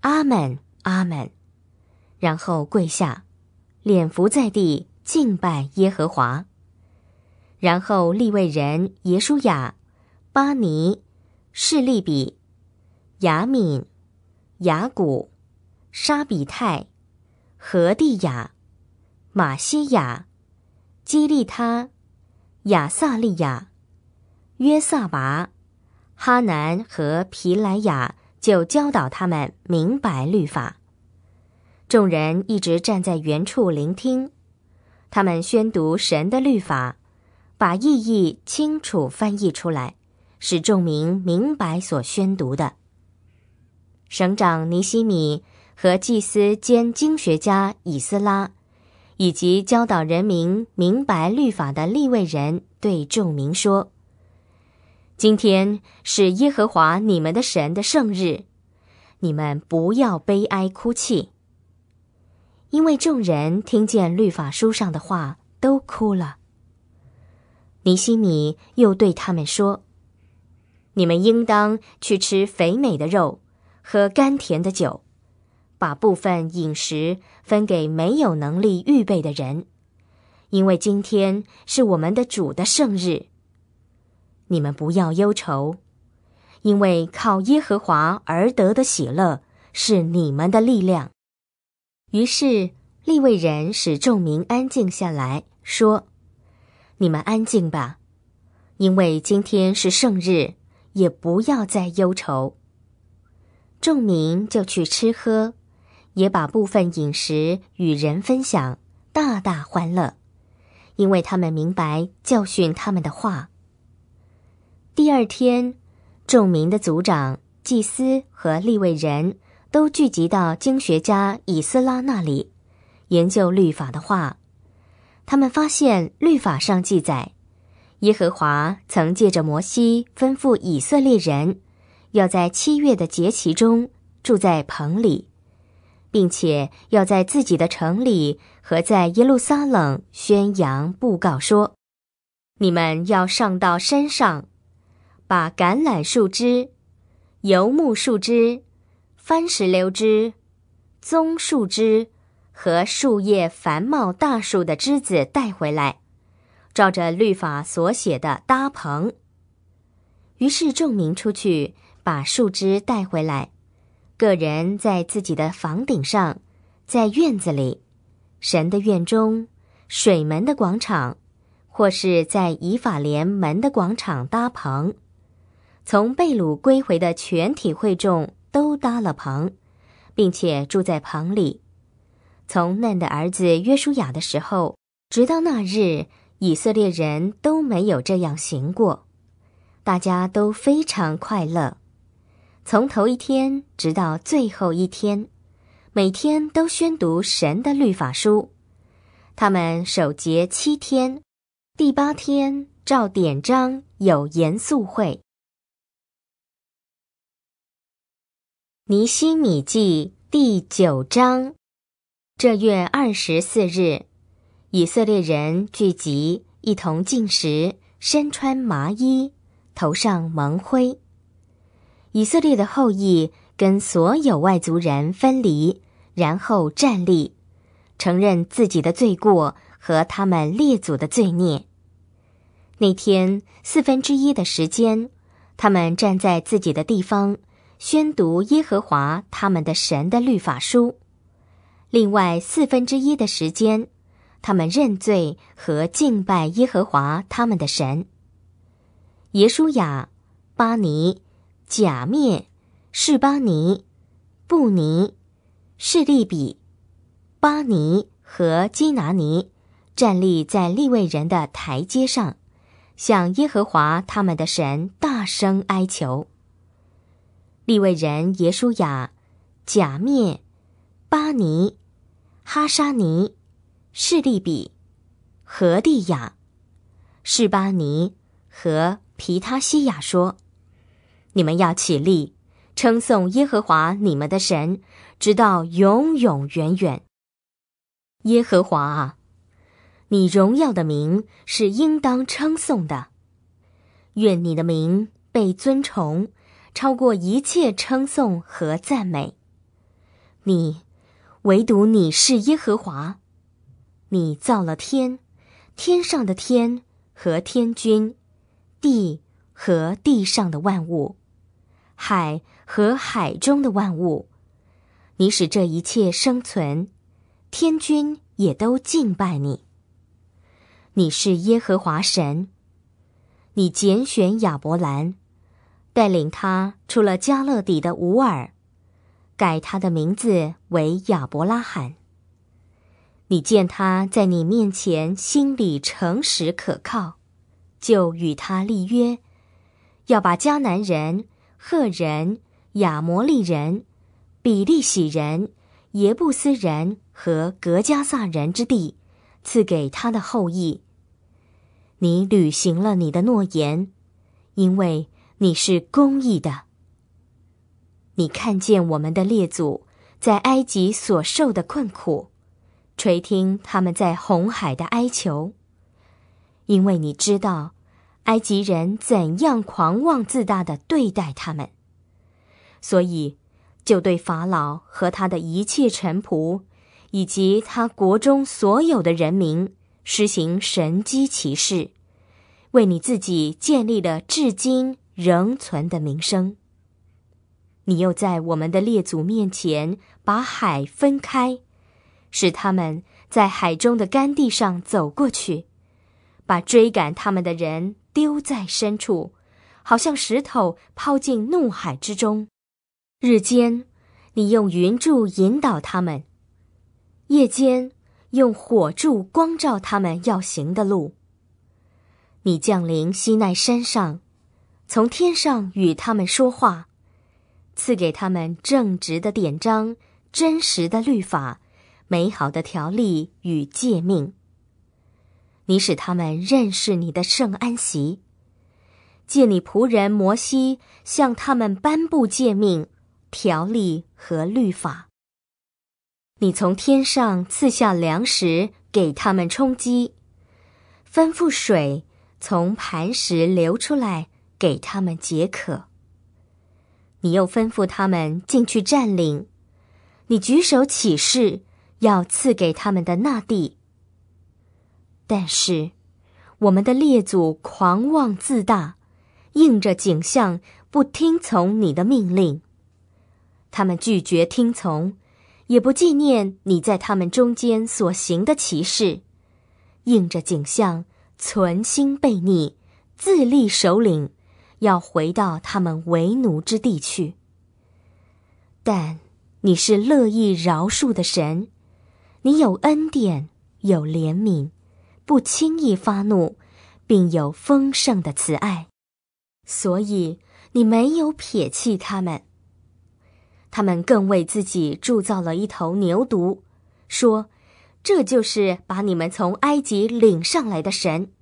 阿门，阿门。”然后跪下，脸伏在地敬拜耶和华。然后立位人耶舒雅、巴尼、示利比、雅敏、雅古、沙比泰。何地亚、马西亚、基利他、亚萨利亚、约萨拔、哈南和皮莱亚就教导他们明白律法。众人一直站在原处聆听，他们宣读神的律法，把意义清楚翻译出来，使众民明白所宣读的。省长尼西米。和祭司兼经学家以斯拉，以及教导人民明白律法的立位人，对众民说：“今天是耶和华你们的神的圣日，你们不要悲哀哭泣。”因为众人听见律法书上的话，都哭了。尼西米又对他们说：“你们应当去吃肥美的肉，喝甘甜的酒。”把部分饮食分给没有能力预备的人，因为今天是我们的主的圣日。你们不要忧愁，因为靠耶和华而得的喜乐是你们的力量。于是利未人使众民安静下来，说：“你们安静吧，因为今天是圣日，也不要再忧愁。”众民就去吃喝。也把部分饮食与人分享，大大欢乐，因为他们明白教训他们的话。第二天，众民的族长、祭司和立位人都聚集到经学家以斯拉那里，研究律法的话。他们发现律法上记载，耶和华曾借着摩西吩咐以色列人，要在七月的节期中住在棚里。并且要在自己的城里和在耶路撒冷宣扬布告说：“你们要上到山上，把橄榄树枝、油木树枝、番石榴枝、棕树枝和树叶繁茂大树的枝子带回来，照着律法所写的搭棚。”于是众民出去把树枝带回来。个人在自己的房顶上，在院子里，神的院中，水门的广场，或是在以法莲门的广场搭棚。从贝鲁归回的全体会众都搭了棚，并且住在棚里。从嫩的儿子约书亚的时候，直到那日，以色列人都没有这样行过。大家都非常快乐。从头一天直到最后一天，每天都宣读神的律法书。他们守节七天，第八天照典章有严肃会。尼西米记第九章，这月二十四日，以色列人聚集，一同进食，身穿麻衣，头上蒙灰。以色列的后裔跟所有外族人分离，然后站立，承认自己的罪过和他们列祖的罪孽。那天四分之一的时间，他们站在自己的地方，宣读耶和华他们的神的律法书；另外四分之一的时间，他们认罪和敬拜耶和华他们的神。耶稣雅，巴尼。贾灭、士巴尼、布尼、士利比、巴尼和基拿尼站立在利未人的台阶上，向耶和华他们的神大声哀求。利未人耶舒雅、贾灭、巴尼、哈沙尼、士利比、何地亚、士巴尼和皮他西亚说。你们要起立，称颂耶和华你们的神，直到永永远远。耶和华啊，你荣耀的名是应当称颂的，愿你的名被尊崇，超过一切称颂和赞美。你，唯独你是耶和华，你造了天，天上的天和天君，地和地上的万物。海和海中的万物，你使这一切生存，天君也都敬拜你。你是耶和华神，你拣选亚伯兰，带领他出了加勒底的乌尔，改他的名字为亚伯拉罕。你见他在你面前心里诚实可靠，就与他立约，要把迦南人。赫人、亚摩利人、比利洗人、耶布斯人和格加萨人之地，赐给他的后裔。你履行了你的诺言，因为你是公义的。你看见我们的列祖在埃及所受的困苦，垂听他们在红海的哀求，因为你知道。埃及人怎样狂妄自大的对待他们，所以就对法老和他的一切臣仆，以及他国中所有的人民实行神机骑士，为你自己建立了至今仍存的名声。你又在我们的列祖面前把海分开，使他们在海中的干地上走过去，把追赶他们的人。丢在深处，好像石头抛进怒海之中。日间，你用云柱引导他们；夜间，用火柱光照他们要行的路。你降临西奈山上，从天上与他们说话，赐给他们正直的典章、真实的律法、美好的条例与诫命。你使他们认识你的圣安息，借你仆人摩西向他们颁布诫命、条例和律法。你从天上赐下粮食给他们充饥，吩咐水从磐石流出来给他们解渴。你又吩咐他们进去占领，你举手起誓要赐给他们的那地。但是，我们的列祖狂妄自大，应着景象不听从你的命令，他们拒绝听从，也不纪念你在他们中间所行的奇事，应着景象存心悖逆，自立首领，要回到他们为奴之地去。但你是乐意饶恕的神，你有恩典，有怜悯。不轻易发怒，并有丰盛的慈爱，所以你没有撇弃他们。他们更为自己铸造了一头牛犊，说：“这就是把你们从埃及领上来的神。”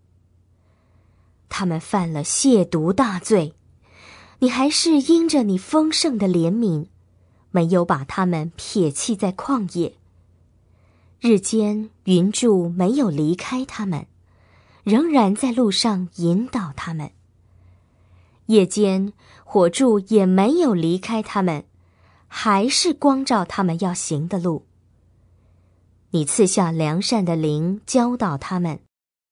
他们犯了亵渎大罪，你还是因着你丰盛的怜悯，没有把他们撇弃在旷野。日间，云柱没有离开他们，仍然在路上引导他们；夜间，火柱也没有离开他们，还是光照他们要行的路。你赐下良善的灵教导他们，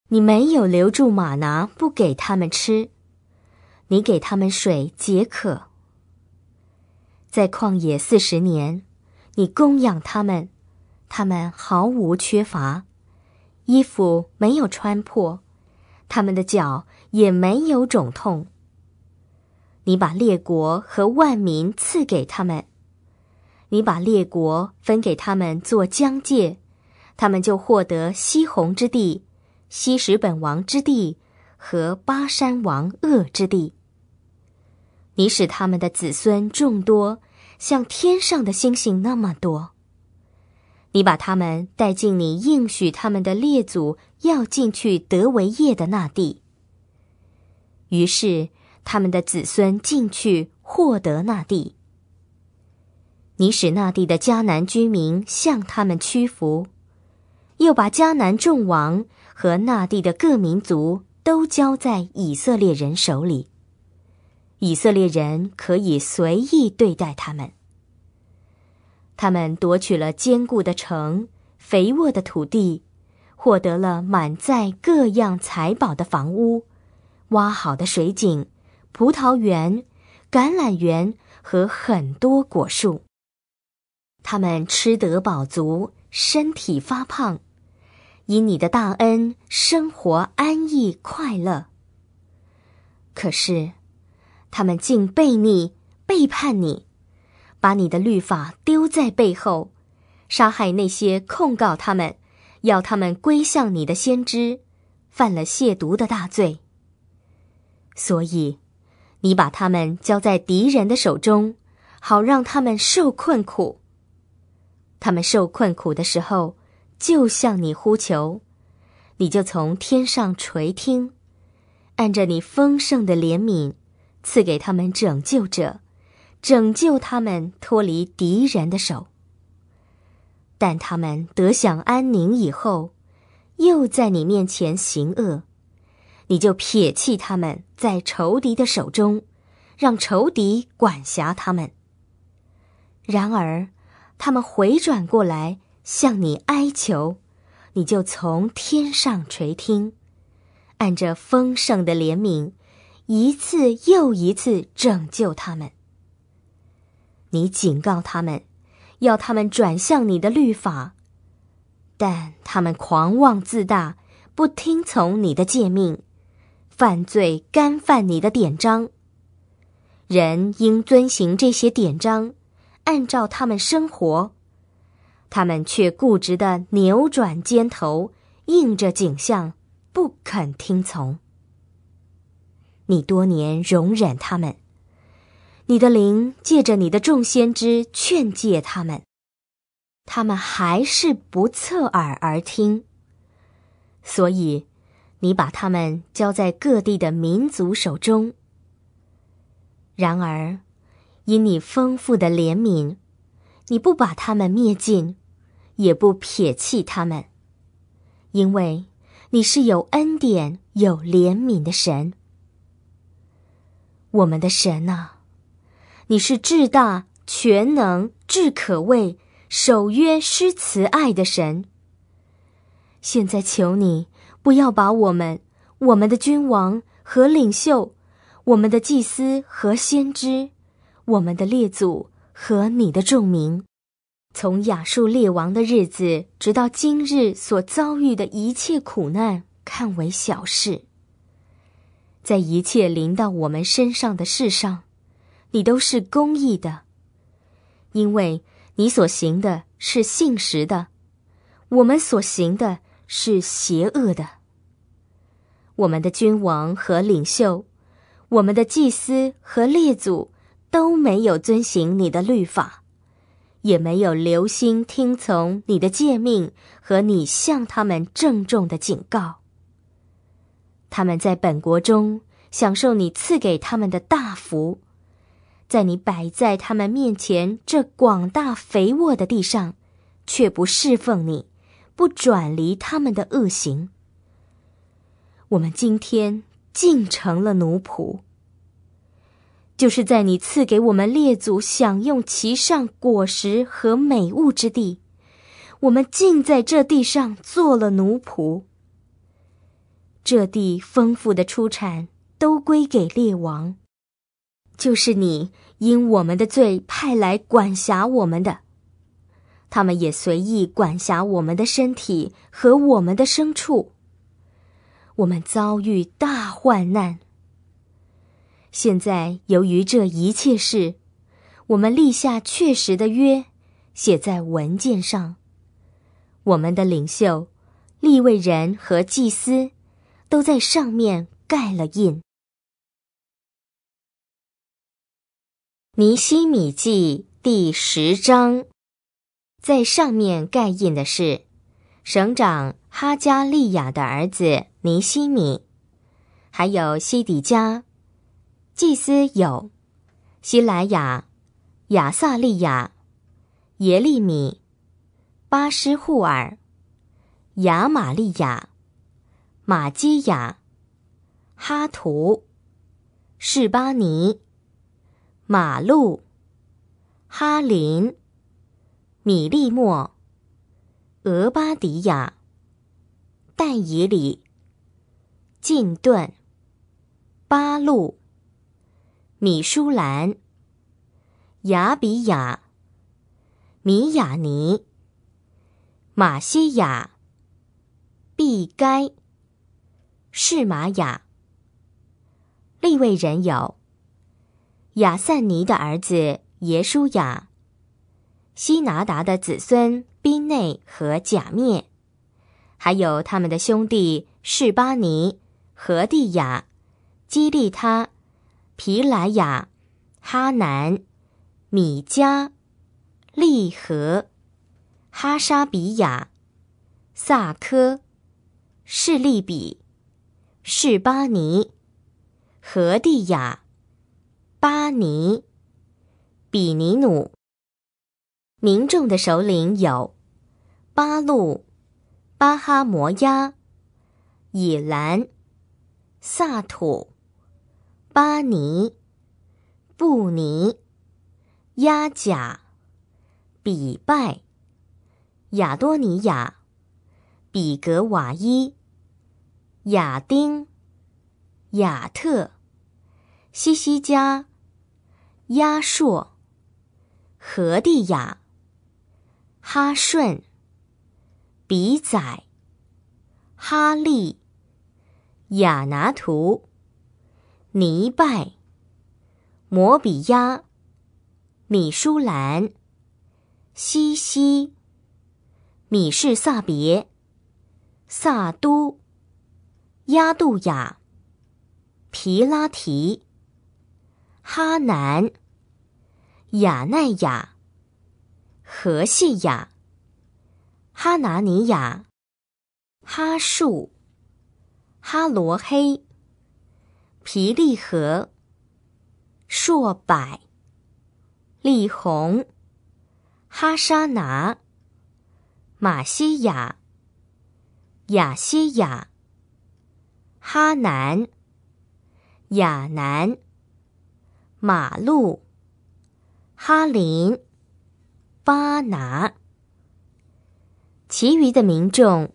你没有留住马拿不给他们吃，你给他们水解渴，在旷野四十年，你供养他们。他们毫无缺乏，衣服没有穿破，他们的脚也没有肿痛。你把列国和万民赐给他们，你把列国分给他们做疆界，他们就获得西红之地、西石本王之地和巴山王恶之地。你使他们的子孙众多，像天上的星星那么多。你把他们带进你应许他们的列祖要进去得为业的那地，于是他们的子孙进去获得那地。你使那地的迦南居民向他们屈服，又把迦南众王和那地的各民族都交在以色列人手里，以色列人可以随意对待他们。他们夺取了坚固的城、肥沃的土地，获得了满载各样财宝的房屋、挖好的水井、葡萄园、橄榄园和很多果树。他们吃得饱足，身体发胖，以你的大恩，生活安逸快乐。可是，他们竟背逆、背叛你。把你的律法丢在背后，杀害那些控告他们、要他们归向你的先知，犯了亵渎的大罪。所以，你把他们交在敌人的手中，好让他们受困苦。他们受困苦的时候，就向你呼求，你就从天上垂听，按着你丰盛的怜悯，赐给他们拯救者。拯救他们脱离敌人的手，但他们得享安宁以后，又在你面前行恶，你就撇弃他们，在仇敌的手中，让仇敌管辖他们。然而，他们回转过来向你哀求，你就从天上垂听，按着丰盛的怜悯，一次又一次拯救他们。你警告他们，要他们转向你的律法，但他们狂妄自大，不听从你的诫命，犯罪，干犯你的典章。人应遵行这些典章，按照他们生活，他们却固执的扭转肩头，硬着景象，不肯听从。你多年容忍他们。你的灵借着你的众先知劝诫他们，他们还是不侧耳而听。所以，你把他们交在各地的民族手中。然而，因你丰富的怜悯，你不把他们灭尽，也不撇弃他们，因为你是有恩典、有怜悯的神。我们的神啊！你是至大、全能、至可畏、守约、施慈爱的神。现在求你不要把我们、我们的君王和领袖、我们的祭司和先知、我们的列祖和你的众民，从亚述列王的日子直到今日所遭遇的一切苦难看为小事，在一切临到我们身上的事上。你都是公义的，因为你所行的是信实的；我们所行的是邪恶的。我们的君王和领袖，我们的祭司和列祖，都没有遵行你的律法，也没有留心听从你的诫命和你向他们郑重的警告。他们在本国中享受你赐给他们的大福。在你摆在他们面前这广大肥沃的地上，却不侍奉你，不转离他们的恶行。我们今天竟成了奴仆。就是在你赐给我们列祖享用其上果实和美物之地，我们竟在这地上做了奴仆。这地丰富的出产都归给列王。就是你因我们的罪派来管辖我们的，他们也随意管辖我们的身体和我们的牲畜。我们遭遇大患难。现在由于这一切事，我们立下确实的约，写在文件上。我们的领袖、立位人和祭司都在上面盖了印。尼西米记第十章，在上面盖印的是省长哈加利亚的儿子尼西米，还有西迪加祭司有希莱雅、亚萨利亚、耶利米、巴施护尔、亚玛利亚、玛基亚、哈图、士巴尼。马路、哈林、米利莫、俄巴迪亚、但以里、进顿、巴路、米舒兰、雅比亚、米雅尼、马西亚、毕该、士玛雅，立位人有。亚散尼的儿子耶舒雅。西拿达的子孙宾内和贾灭，还有他们的兄弟士巴尼、何地雅、基利他、皮莱雅、哈南、米加、利和、哈沙比亚、萨科、士利比、士巴尼、何地雅。巴尼、比尼努，民众的首领有巴路、巴哈摩亚、以兰、萨土、巴尼、布尼、亚贾、比拜、亚多尼亚、比格瓦伊、亚丁、亚特、西西加。亚硕，何地雅，哈顺，比仔，哈利，雅拿图，尼拜，摩比亚，米舒兰，西西，米士萨别，萨都，亚杜雅，皮拉提，哈南。雅奈雅、荷西雅、哈拿尼亚、哈树、哈罗黑、皮利河、硕柏、利红、哈沙拿、马西亚、雅西亚、哈南、雅南、马路。哈林、巴拿，其余的民众、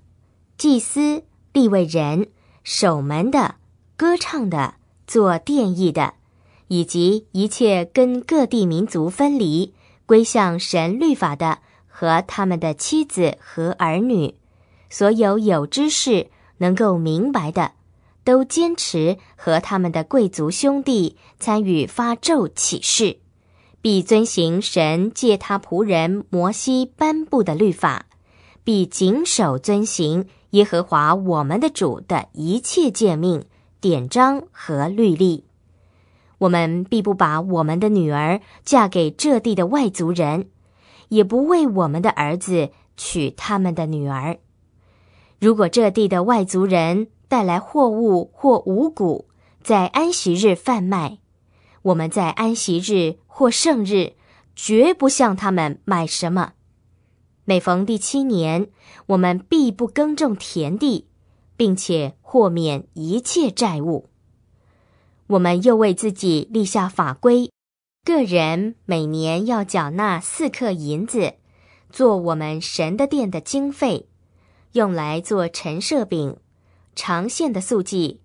祭司、立位人、守门的、歌唱的、做殿役的，以及一切跟各地民族分离、归向神律法的，和他们的妻子和儿女，所有有知识、能够明白的，都坚持和他们的贵族兄弟参与发咒起誓。必遵行神借他仆人摩西颁布的律法，必谨守遵行耶和华我们的主的一切诫命、典章和律例。我们必不把我们的女儿嫁给这地的外族人，也不为我们的儿子娶他们的女儿。如果这地的外族人带来货物或五谷在安息日贩卖，我们在安息日。或圣日，绝不向他们买什么。每逢第七年，我们必不耕种田地，并且豁免一切债务。我们又为自己立下法规：个人每年要缴纳四克银子，做我们神的殿的经费，用来做陈设饼、长线的素祭、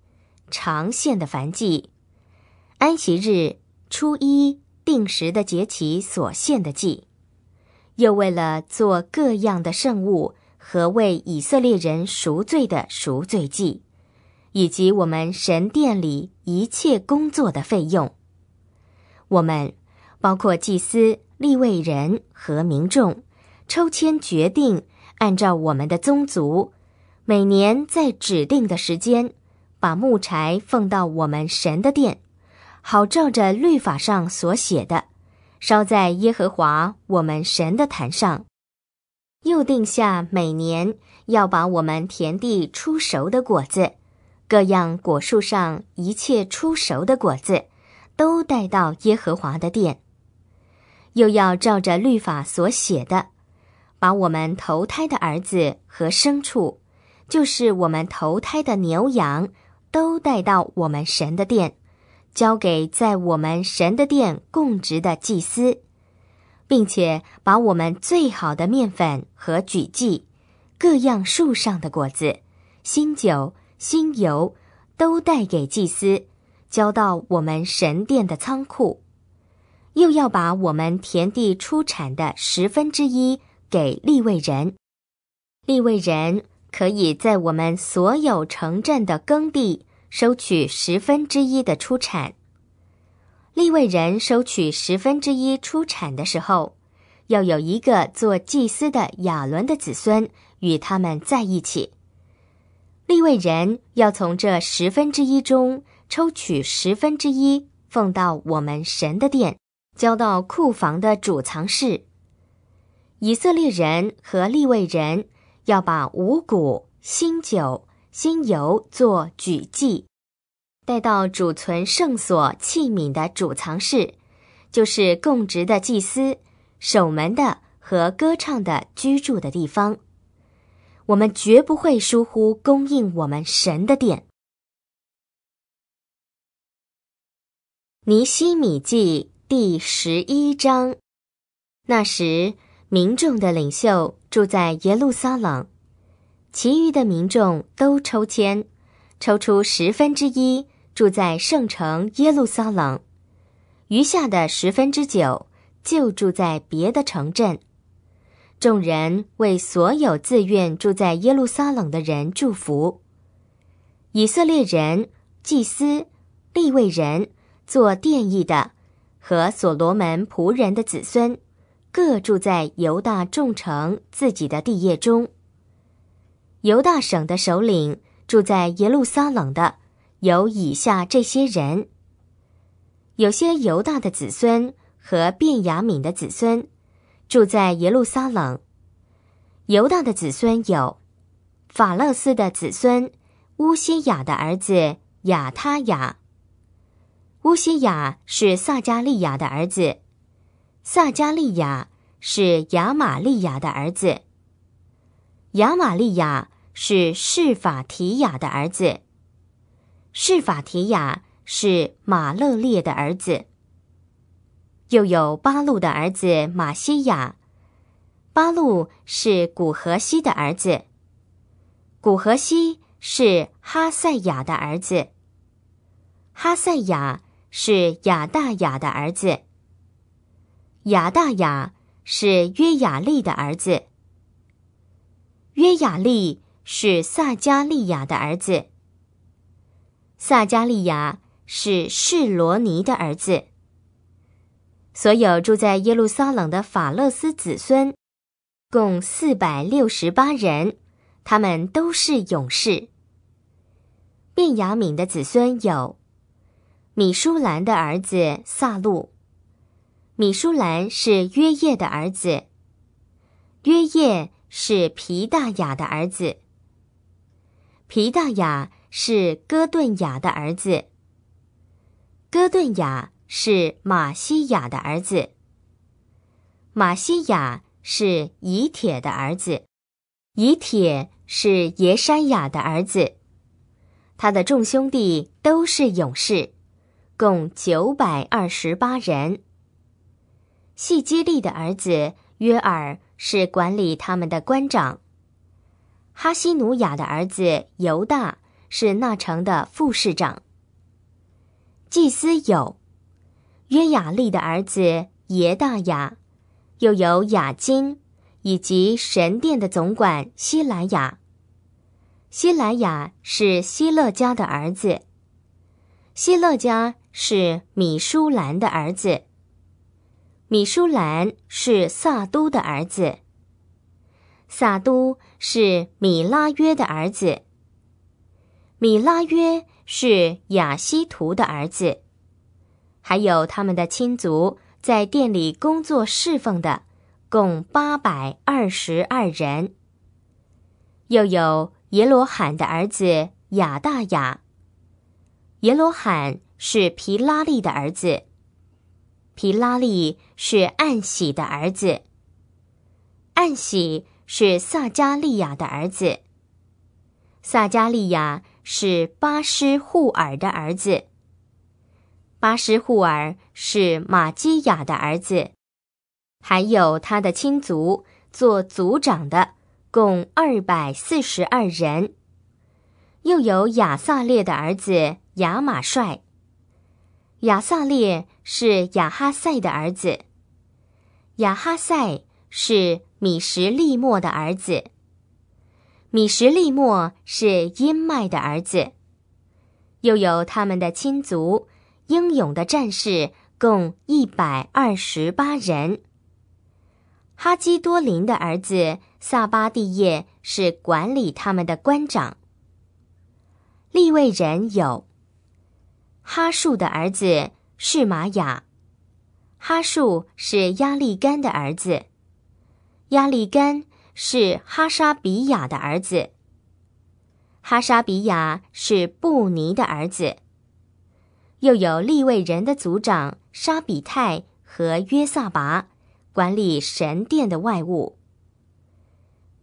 长线的燔祭。安息日初一。定时的结起所献的祭，又为了做各样的圣物和为以色列人赎罪的赎罪祭，以及我们神殿里一切工作的费用，我们包括祭司、立位人和民众，抽签决定，按照我们的宗族，每年在指定的时间，把木柴奉到我们神的殿。好照着律法上所写的，烧在耶和华我们神的坛上；又定下每年要把我们田地出熟的果子，各样果树上一切出熟的果子，都带到耶和华的殿；又要照着律法所写的，把我们投胎的儿子和牲畜，就是我们投胎的牛羊，都带到我们神的殿。交给在我们神的殿供职的祭司，并且把我们最好的面粉和举祭各样树上的果子、新酒、新油都带给祭司，交到我们神殿的仓库。又要把我们田地出产的十分之一给利未人，利未人可以在我们所有城镇的耕地。收取十分之一的出产，利未人收取十分之一出产的时候，要有一个做祭司的亚伦的子孙与他们在一起。利未人要从这十分之一中抽取十分之一，奉到我们神的殿，交到库房的主藏室。以色列人和利未人要把五谷、新酒。新油做举祭，带到主存圣所器皿的主藏室，就是供职的祭司、守门的和歌唱的居住的地方。我们绝不会疏忽供应我们神的殿。尼西米记第十一章，那时民众的领袖住在耶路撒冷。其余的民众都抽签，抽出十分之一住在圣城耶路撒冷，余下的十分之九就住在别的城镇。众人为所有自愿住在耶路撒冷的人祝福。以色列人、祭司、利未人、做殿役的和所罗门仆人的子孙，各住在犹大众城自己的地业中。犹大省的首领住在耶路撒冷的有以下这些人：有些犹大的子孙和便雅敏的子孙住在耶路撒冷。犹大的子孙有法勒斯的子孙乌西雅的儿子亚他雅。乌西雅是撒加利亚的儿子，撒加利亚是亚玛利亚的儿子，亚玛利亚。是释法提雅的儿子。释法提雅是马勒列的儿子。又有巴路的儿子马西亚，巴路是古河西的儿子。古河西是哈塞雅的儿子。哈塞雅是亚大雅的儿子。亚大雅是约雅利的儿子。约雅利。是撒加利亚的儿子。撒加利亚是士罗尼的儿子。所有住在耶路撒冷的法勒斯子孙，共四百六十八人，他们都是勇士。便雅敏的子孙有米舒兰的儿子萨路，米舒兰是约叶的儿子，约叶是皮大雅的儿子。皮大雅是戈顿雅的儿子。戈顿雅是马西亚的儿子。马西亚是以铁的儿子。以铁是耶山雅的儿子。他的众兄弟都是勇士，共九百二十八人。细基利的儿子约尔是管理他们的官长。哈西努亚的儿子犹大是那城的副市长。祭司有约雅利的儿子耶大雅，又有雅金，以及神殿的总管希莱雅。希莱雅是希勒家的儿子，希勒家是米舒兰的儿子，米舒兰是萨都的儿子，萨都。是米拉约的儿子。米拉约是雅西图的儿子，还有他们的亲族在店里工作侍奉的，共八百二十二人。又有耶罗罕的儿子雅大雅，耶罗罕是皮拉利的儿子，皮拉利是暗喜的儿子，暗喜。是撒加利亚的儿子。撒加利亚是巴施户尔的儿子。巴施户尔是玛基亚的儿子，还有他的亲族做族长的，共二百四十二人。又有亚撒列的儿子雅马帅。亚撒列是亚哈塞的儿子。亚哈塞是。米什利莫的儿子。米什利莫是阴麦的儿子，又有他们的亲族，英勇的战士共一百二十八人。哈基多林的儿子萨巴蒂叶是管理他们的官长。立位人有哈树的儿子是玛雅，哈树是亚利干的儿子。亚利干是哈沙比亚的儿子，哈沙比亚是布尼的儿子。又有利位人的族长沙比泰和约萨拔管理神殿的外务。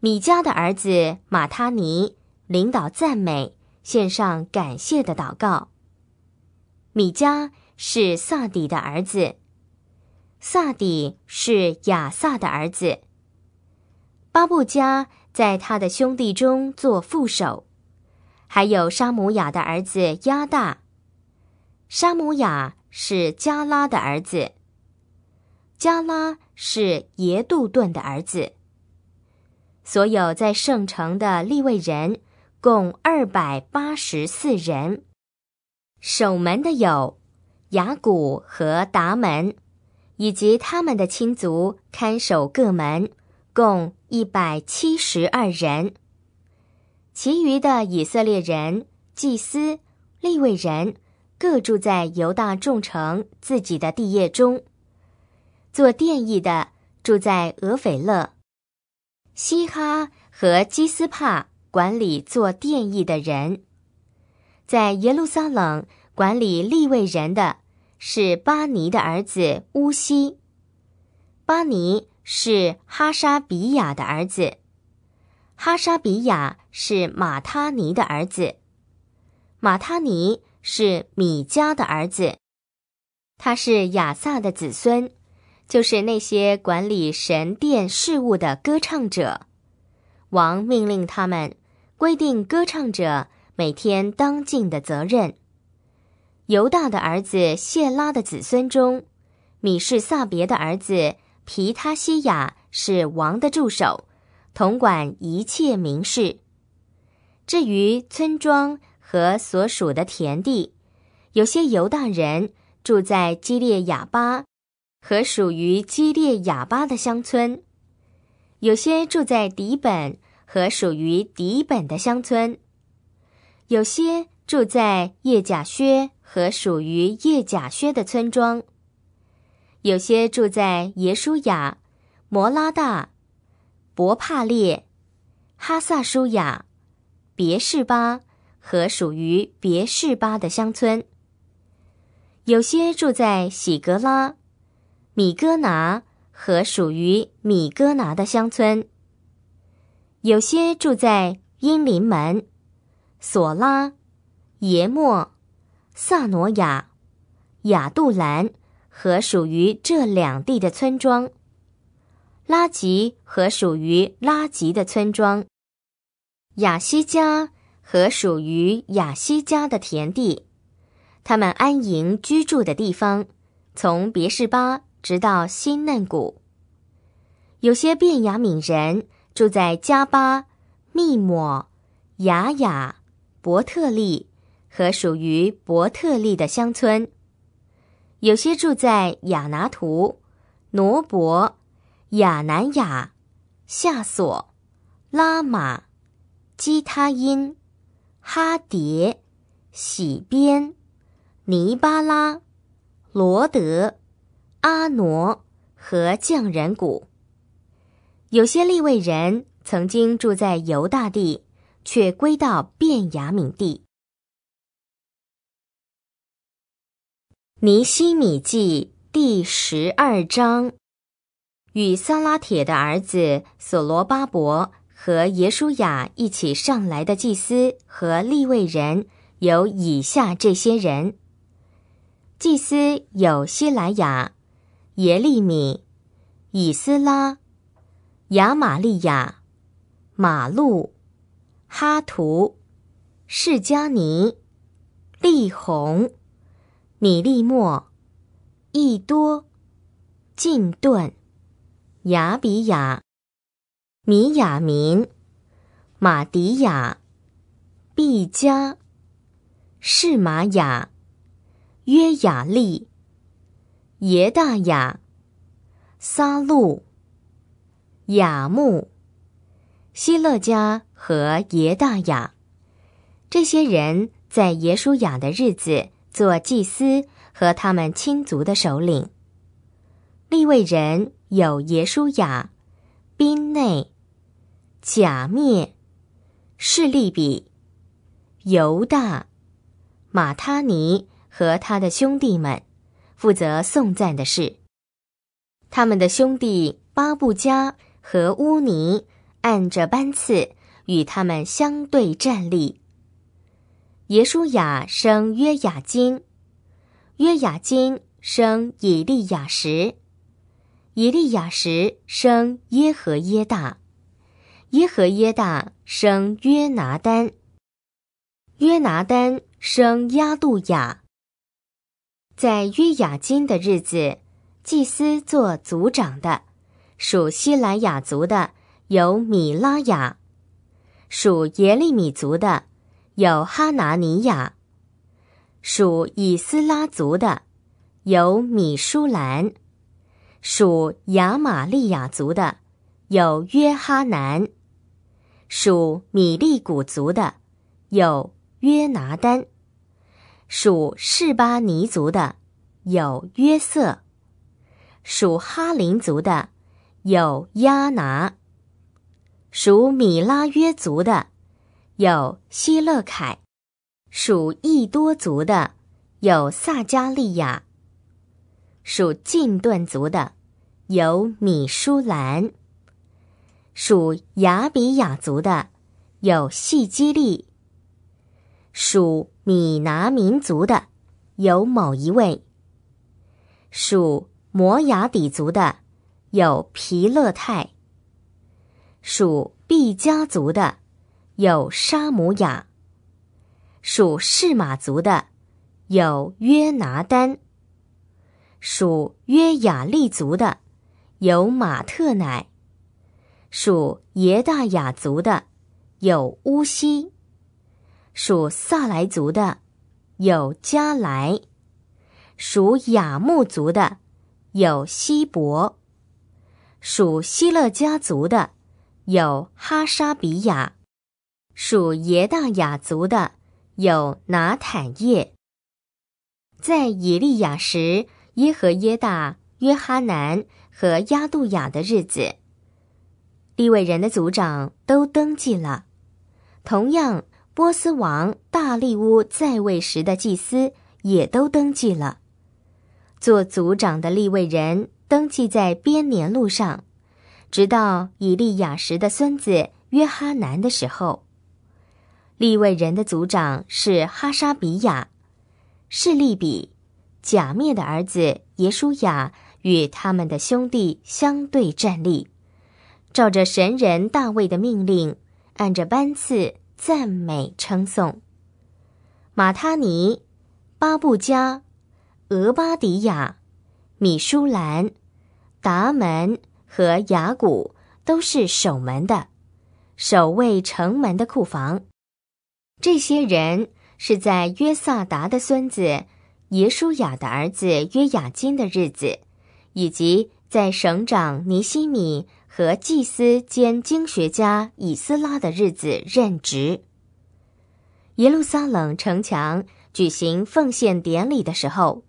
米迦的儿子马他尼领导赞美、献上感谢的祷告。米迦是萨底的儿子，萨底是亚萨的儿子。巴布加在他的兄弟中做副手，还有沙姆雅的儿子亚大。沙姆雅是加拉的儿子，加拉是耶杜顿的儿子。所有在圣城的利未人共二百八十四人，守门的有雅古和达门，以及他们的亲族看守各门，共。一百七十二人，其余的以色列人、祭司、利未人各住在犹大众城自己的地业中，做殿役的住在俄斐勒、西哈和基斯帕，管理做殿役的人，在耶路撒冷管理利未人的是巴尼的儿子乌西，巴尼。是哈沙比亚的儿子，哈沙比亚是马他尼的儿子，马他尼是米加的儿子。他是亚萨的子孙，就是那些管理神殿事务的歌唱者。王命令他们规定歌唱者每天当尽的责任。犹大的儿子谢拉的子孙中，米氏撒别的儿子。皮他西亚是王的助手，统管一切民事。至于村庄和所属的田地，有些游荡人住在基列雅巴和属于基列雅巴的乡村，有些住在迪本和属于迪本的乡村，有些住在叶甲薛和属于叶甲薛的村庄。有些住在耶舒亚、摩拉大、博帕列、哈萨舒雅、别士巴和属于别士巴的乡村；有些住在喜格拉、米戈拿和属于米戈拿的乡村；有些住在英林门、索拉、耶莫、萨诺亚、亚杜兰。和属于这两地的村庄，拉吉和属于拉吉的村庄，雅西加和属于雅西加的田地，他们安营居住的地方，从别士巴直到新嫩谷。有些变雅敏人住在加巴、密莫、雅雅、伯特利和属于伯特利的乡村。有些住在亚拿图、挪伯、亚南雅、夏索、拉玛、基他因、哈蝶、喜边、尼巴拉、罗德、阿挪和匠人谷。有些利未人曾经住在犹大地，却归到便雅敏地。尼西米记第十二章，与撒拉铁的儿子索罗巴伯和耶书亚一起上来的祭司和利未人有以下这些人：祭司有希莱雅、耶利米、以斯拉、亚玛利亚、马路、哈图、释迦尼、利红。米利莫、一多、晋顿、雅比亚、米雅民、马迪亚、毕加、士玛雅、约雅利、耶大雅、撒路、雅木、希勒加和耶大雅，这些人在耶书雅的日子。做祭司和他们亲族的首领，立位人有耶舒雅、宾内、贾灭、势利比、犹大、马他尼和他的兄弟们，负责送赞的事。他们的兄弟巴布加和乌尼按着班次与他们相对站立。耶舒雅生约雅金，约雅金生以利雅什，以利雅什生耶和耶大，耶和耶大生约拿丹，约拿丹生亚杜雅。在约雅金的日子，祭司做族长的，属希莱雅族的有米拉雅，属耶利米族的。有哈拿尼亚，属以斯拉族的；有米舒兰，属雅玛利亚族的；有约哈南，属米利古族的；有约拿丹，属士巴尼族的；有约瑟，属哈林族的；有亚拿，属米拉约族的。有希勒凯，属易多族的；有萨加利亚，属近顿族的；有米舒兰，属雅比亚族的；有细基利，属米拿民族的；有某一位，属摩雅底族的；有皮勒泰，属毕加族的。有沙姆雅，属士马族的；有约拿丹，属约雅利族的；有马特乃，属耶大雅族的；有乌西，属萨莱族的；有加莱；属雅木族的；有希伯，属希勒家族的；有哈沙比雅。属耶大雅族的有拿坦叶。在以利亚时，耶和耶大、约哈南和亚杜雅的日子，立位人的族长都登记了。同样，波斯王大利乌在位时的祭司也都登记了。做族长的立位人登记在编年录上，直到以利亚时的孙子约哈南的时候。立位人的族长是哈沙比亚，是利比，假面的儿子耶舒雅与他们的兄弟相对站立，照着神人大卫的命令，按着班次赞美称颂。马他尼、巴布加、俄巴迪亚、米舒兰、达门和雅古都是守门的，守卫城门的库房。这些人是在约萨达的孙子耶舒雅的儿子约雅金的日子，以及在省长尼西米和祭司兼经学家以斯拉的日子任职。耶路撒冷城墙举行奉献典礼的时候，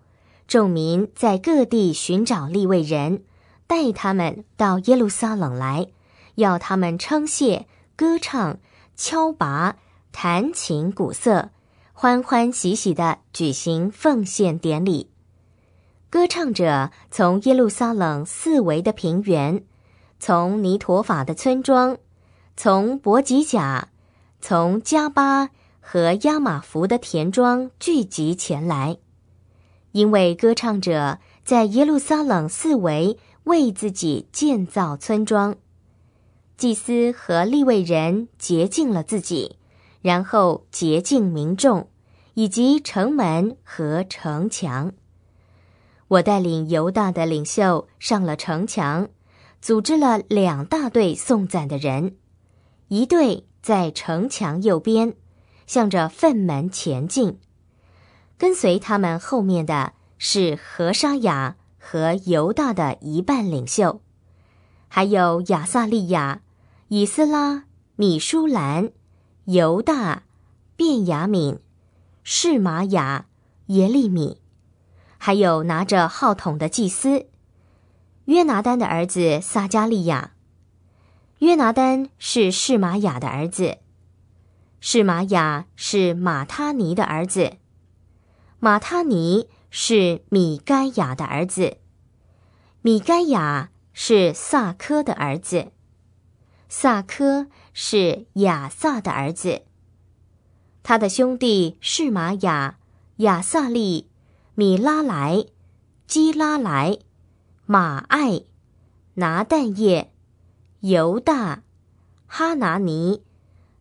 众民在各地寻找立位人，带他们到耶路撒冷来，要他们称谢、歌唱、敲拔。弹琴鼓瑟，欢欢喜喜地举行奉献典礼。歌唱者从耶路撒冷四围的平原，从尼陀法的村庄，从伯吉甲，从加巴和亚马福的田庄聚集前来，因为歌唱者在耶路撒冷四围为自己建造村庄。祭司和立位人洁净了自己。然后洁净民众，以及城门和城墙。我带领犹大的领袖上了城墙，组织了两大队送赞的人，一队在城墙右边，向着粪门前进。跟随他们后面的是何沙雅和犹大的一半领袖，还有亚萨利亚、以斯拉、米舒兰。犹大、便雅敏、释玛雅、耶利米，还有拿着号筒的祭司约拿丹的儿子撒加利亚。约拿丹是释玛雅的儿子，释玛雅是马他尼的儿子，马他尼是米该雅的儿子，米该雅是萨科的儿子，萨科。是亚萨的儿子。他的兄弟是玛雅、亚萨利、米拉莱、基拉莱、马艾、拿旦叶、犹大、哈拿尼，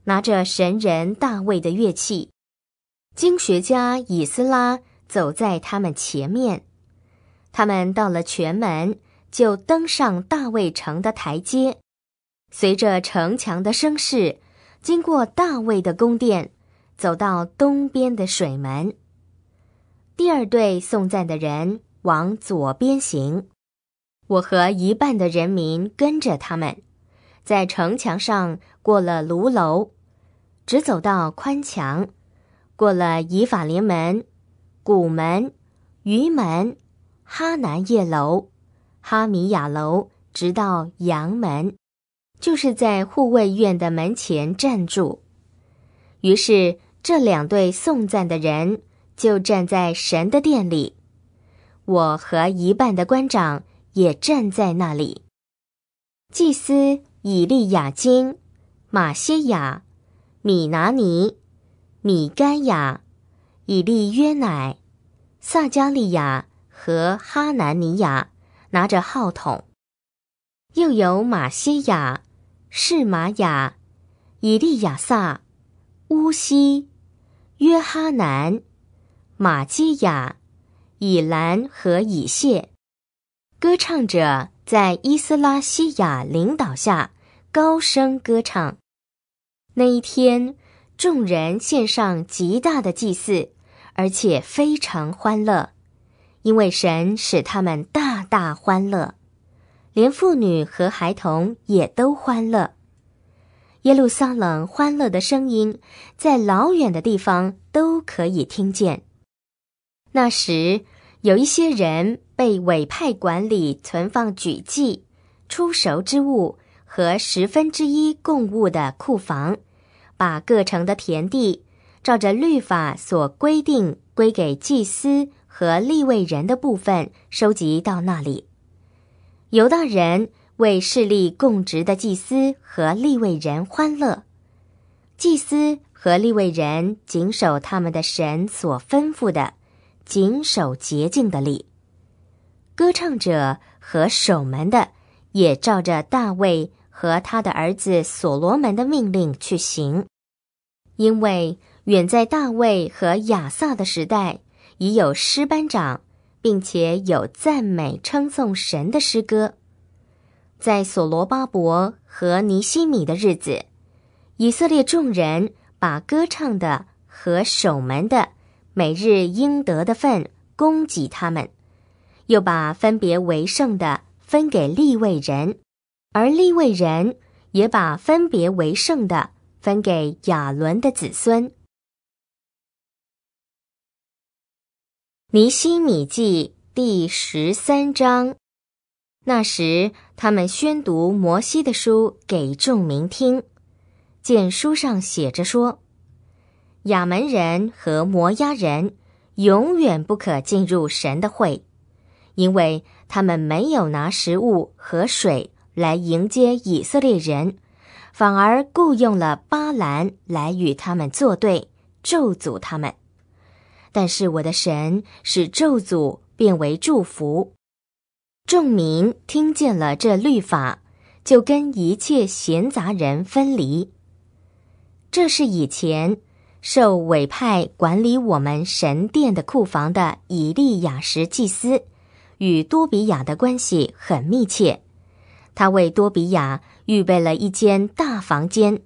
拿着神人大卫的乐器。经学家以斯拉走在他们前面。他们到了全门，就登上大卫城的台阶。随着城墙的声势，经过大卫的宫殿，走到东边的水门。第二队送赞的人往左边行，我和一半的人民跟着他们，在城墙上过了卢楼，直走到宽墙，过了以法林门、古门、鱼门、哈南叶楼、哈米亚楼，直到阳门。就是在护卫院的门前站住，于是这两对送葬的人就站在神的殿里，我和一半的官长也站在那里。祭司以利亚金、马歇亚、米拿尼、米甘雅、以利约乃、撒加利亚和哈南尼亚拿着号筒，又有马歇亚。是玛雅、以利亚撒、乌西、约哈南、玛基亚、以兰和以谢。歌唱者在伊斯拉西亚领导下高声歌唱。那一天，众人献上极大的祭祀，而且非常欢乐，因为神使他们大大欢乐。连妇女和孩童也都欢乐。耶路撒冷欢乐的声音，在老远的地方都可以听见。那时，有一些人被委派管理存放举祭、出售之物和十分之一贡物的库房，把各城的田地照着律法所规定归给祭司和立位人的部分收集到那里。犹大人为势力供职的祭司和利未人欢乐，祭司和利未人谨守他们的神所吩咐的，谨守洁净的礼。歌唱者和守门的也照着大卫和他的儿子所罗门的命令去行，因为远在大卫和亚萨的时代已有诗班长。并且有赞美称颂神的诗歌，在所罗巴伯和尼西米的日子，以色列众人把歌唱的和守门的每日应得的份供给他们，又把分别为圣的分给利未人，而利未人也把分别为圣的分给亚伦的子孙。尼西米记》第十三章。那时，他们宣读摩西的书给众民听，见书上写着说：“亚门人和摩押人永远不可进入神的会，因为他们没有拿食物和水来迎接以色列人，反而雇用了巴兰来与他们作对，咒诅他们。”但是我的神使咒诅变为祝福，众民听见了这律法，就跟一切闲杂人分离。这是以前受委派管理我们神殿的库房的以利亚什祭司，与多比亚的关系很密切。他为多比亚预备了一间大房间，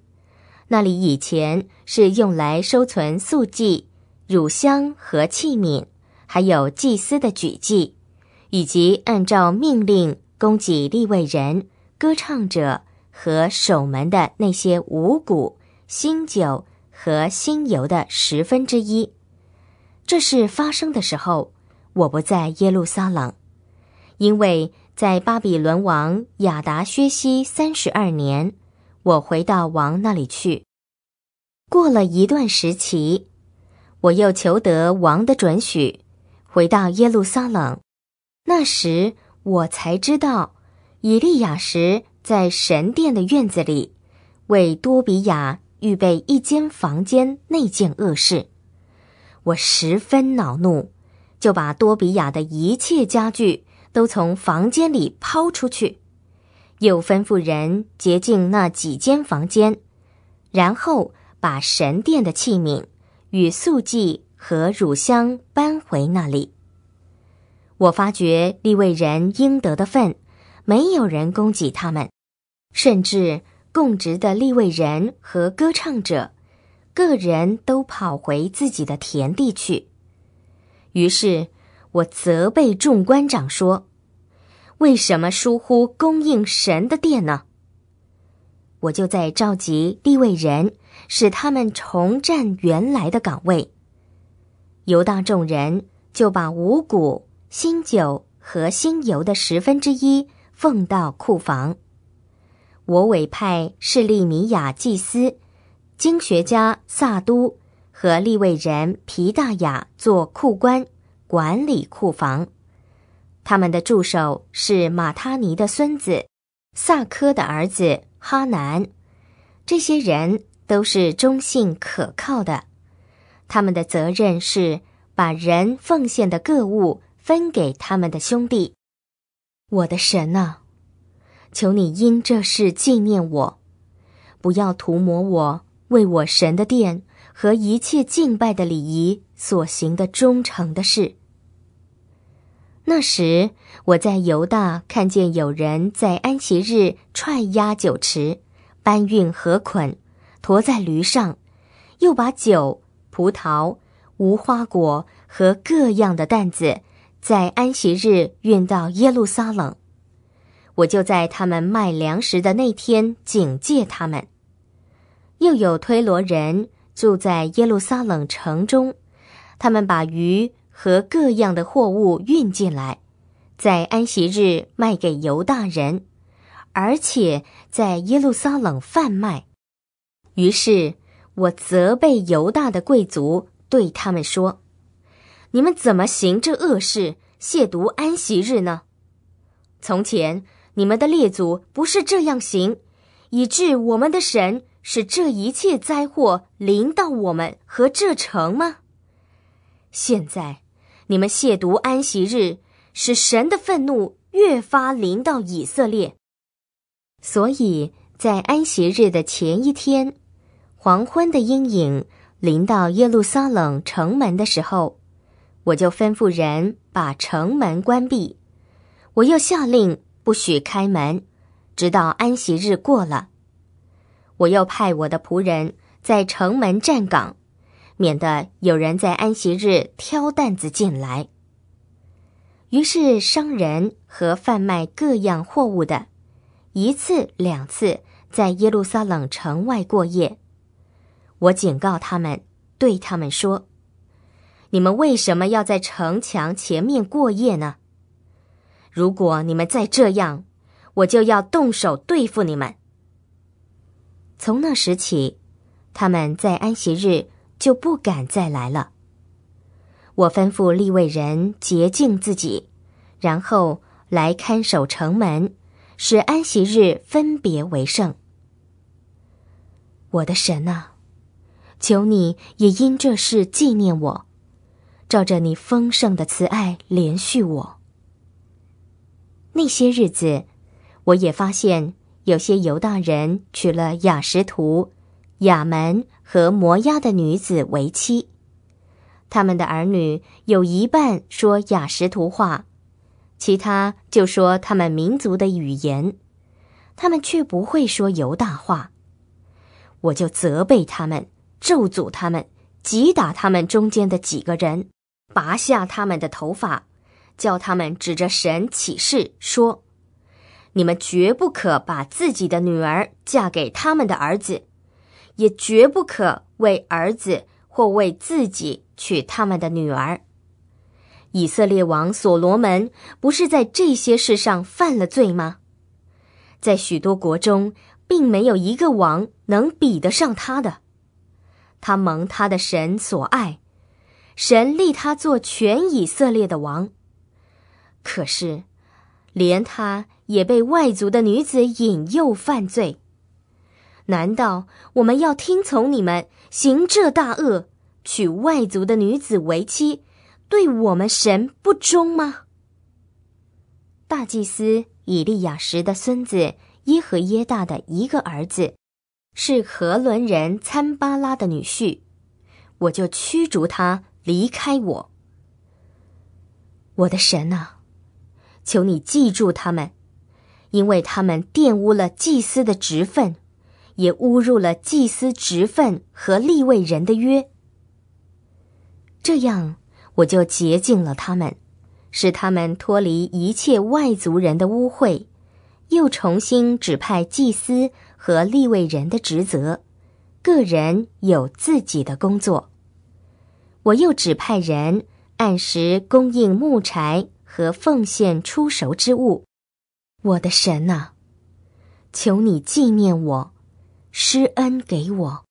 那里以前是用来收存素祭。乳香和器皿，还有祭司的举祭，以及按照命令供给立位人、歌唱者和守门的那些五谷、新酒和新油的十分之一。这事发生的时候，我不在耶路撒冷，因为在巴比伦王亚达薛西三十二年，我回到王那里去，过了一段时期。我又求得王的准许，回到耶路撒冷。那时我才知道，以利亚什在神殿的院子里为多比亚预备一间房间那件恶事，我十分恼怒，就把多比亚的一切家具都从房间里抛出去，又吩咐人洁净那几间房间，然后把神殿的器皿。与素记和乳香搬回那里。我发觉利位人应得的份，没有人供给他们，甚至供职的利位人和歌唱者，个人都跑回自己的田地去。于是我责备众官长说：“为什么疏忽供应神的殿呢？”我就在召集利位人。使他们重占原来的岗位。游荡众人就把五谷、新酒和新油的十分之一奉到库房。我委派士利米亚祭司、经学家萨都和利未人皮大雅做库官，管理库房。他们的助手是马他尼的孙子萨科的儿子哈南。这些人。都是忠信可靠的，他们的责任是把人奉献的各物分给他们的兄弟。我的神啊，求你因这事纪念我，不要涂抹我为我神的殿和一切敬拜的礼仪所行的忠诚的事。那时我在犹大看见有人在安息日踹压酒池，搬运河捆。驮在驴上，又把酒、葡萄、无花果和各样的担子，在安息日运到耶路撒冷。我就在他们卖粮食的那天警戒他们。又有推罗人住在耶路撒冷城中，他们把鱼和各样的货物运进来，在安息日卖给犹大人，而且在耶路撒冷贩卖。于是我责备犹大的贵族，对他们说：“你们怎么行这恶事，亵渎安息日呢？从前你们的列祖不是这样行，以致我们的神使这一切灾祸临到我们和这城吗？现在你们亵渎安息日，使神的愤怒越发临到以色列。所以在安息日的前一天。”黄昏的阴影临到耶路撒冷城门的时候，我就吩咐人把城门关闭。我又下令不许开门，直到安息日过了。我又派我的仆人在城门站岗，免得有人在安息日挑担子进来。于是，商人和贩卖各样货物的，一次两次在耶路撒冷城外过夜。我警告他们，对他们说：“你们为什么要在城墙前面过夜呢？如果你们再这样，我就要动手对付你们。”从那时起，他们在安息日就不敢再来了。我吩咐立位人洁净自己，然后来看守城门，使安息日分别为圣。我的神啊！求你也因这事纪念我，照着你丰盛的慈爱连续我。那些日子，我也发现有些犹大人娶了雅什图、雅门和摩押的女子为妻，他们的儿女有一半说雅什图画，其他就说他们民族的语言，他们却不会说犹大话，我就责备他们。咒诅他们，击打他们中间的几个人，拔下他们的头发，叫他们指着神起誓说：“你们绝不可把自己的女儿嫁给他们的儿子，也绝不可为儿子或为自己娶他们的女儿。”以色列王所罗门不是在这些事上犯了罪吗？在许多国中，并没有一个王能比得上他的。他蒙他的神所爱，神立他做全以色列的王。可是，连他也被外族的女子引诱犯罪。难道我们要听从你们行这大恶，娶外族的女子为妻，对我们神不忠吗？大祭司以利亚时的孙子耶和耶大的一个儿子。是河伦人参巴拉的女婿，我就驱逐他离开我。我的神啊，求你记住他们，因为他们玷污了祭司的职分，也侮辱了祭司职分和立位人的约。这样，我就洁净了他们，使他们脱离一切外族人的污秽，又重新指派祭司。和立位人的职责，个人有自己的工作。我又指派人按时供应木柴和奉献出熟之物。我的神呐，求你纪念我，施恩给我。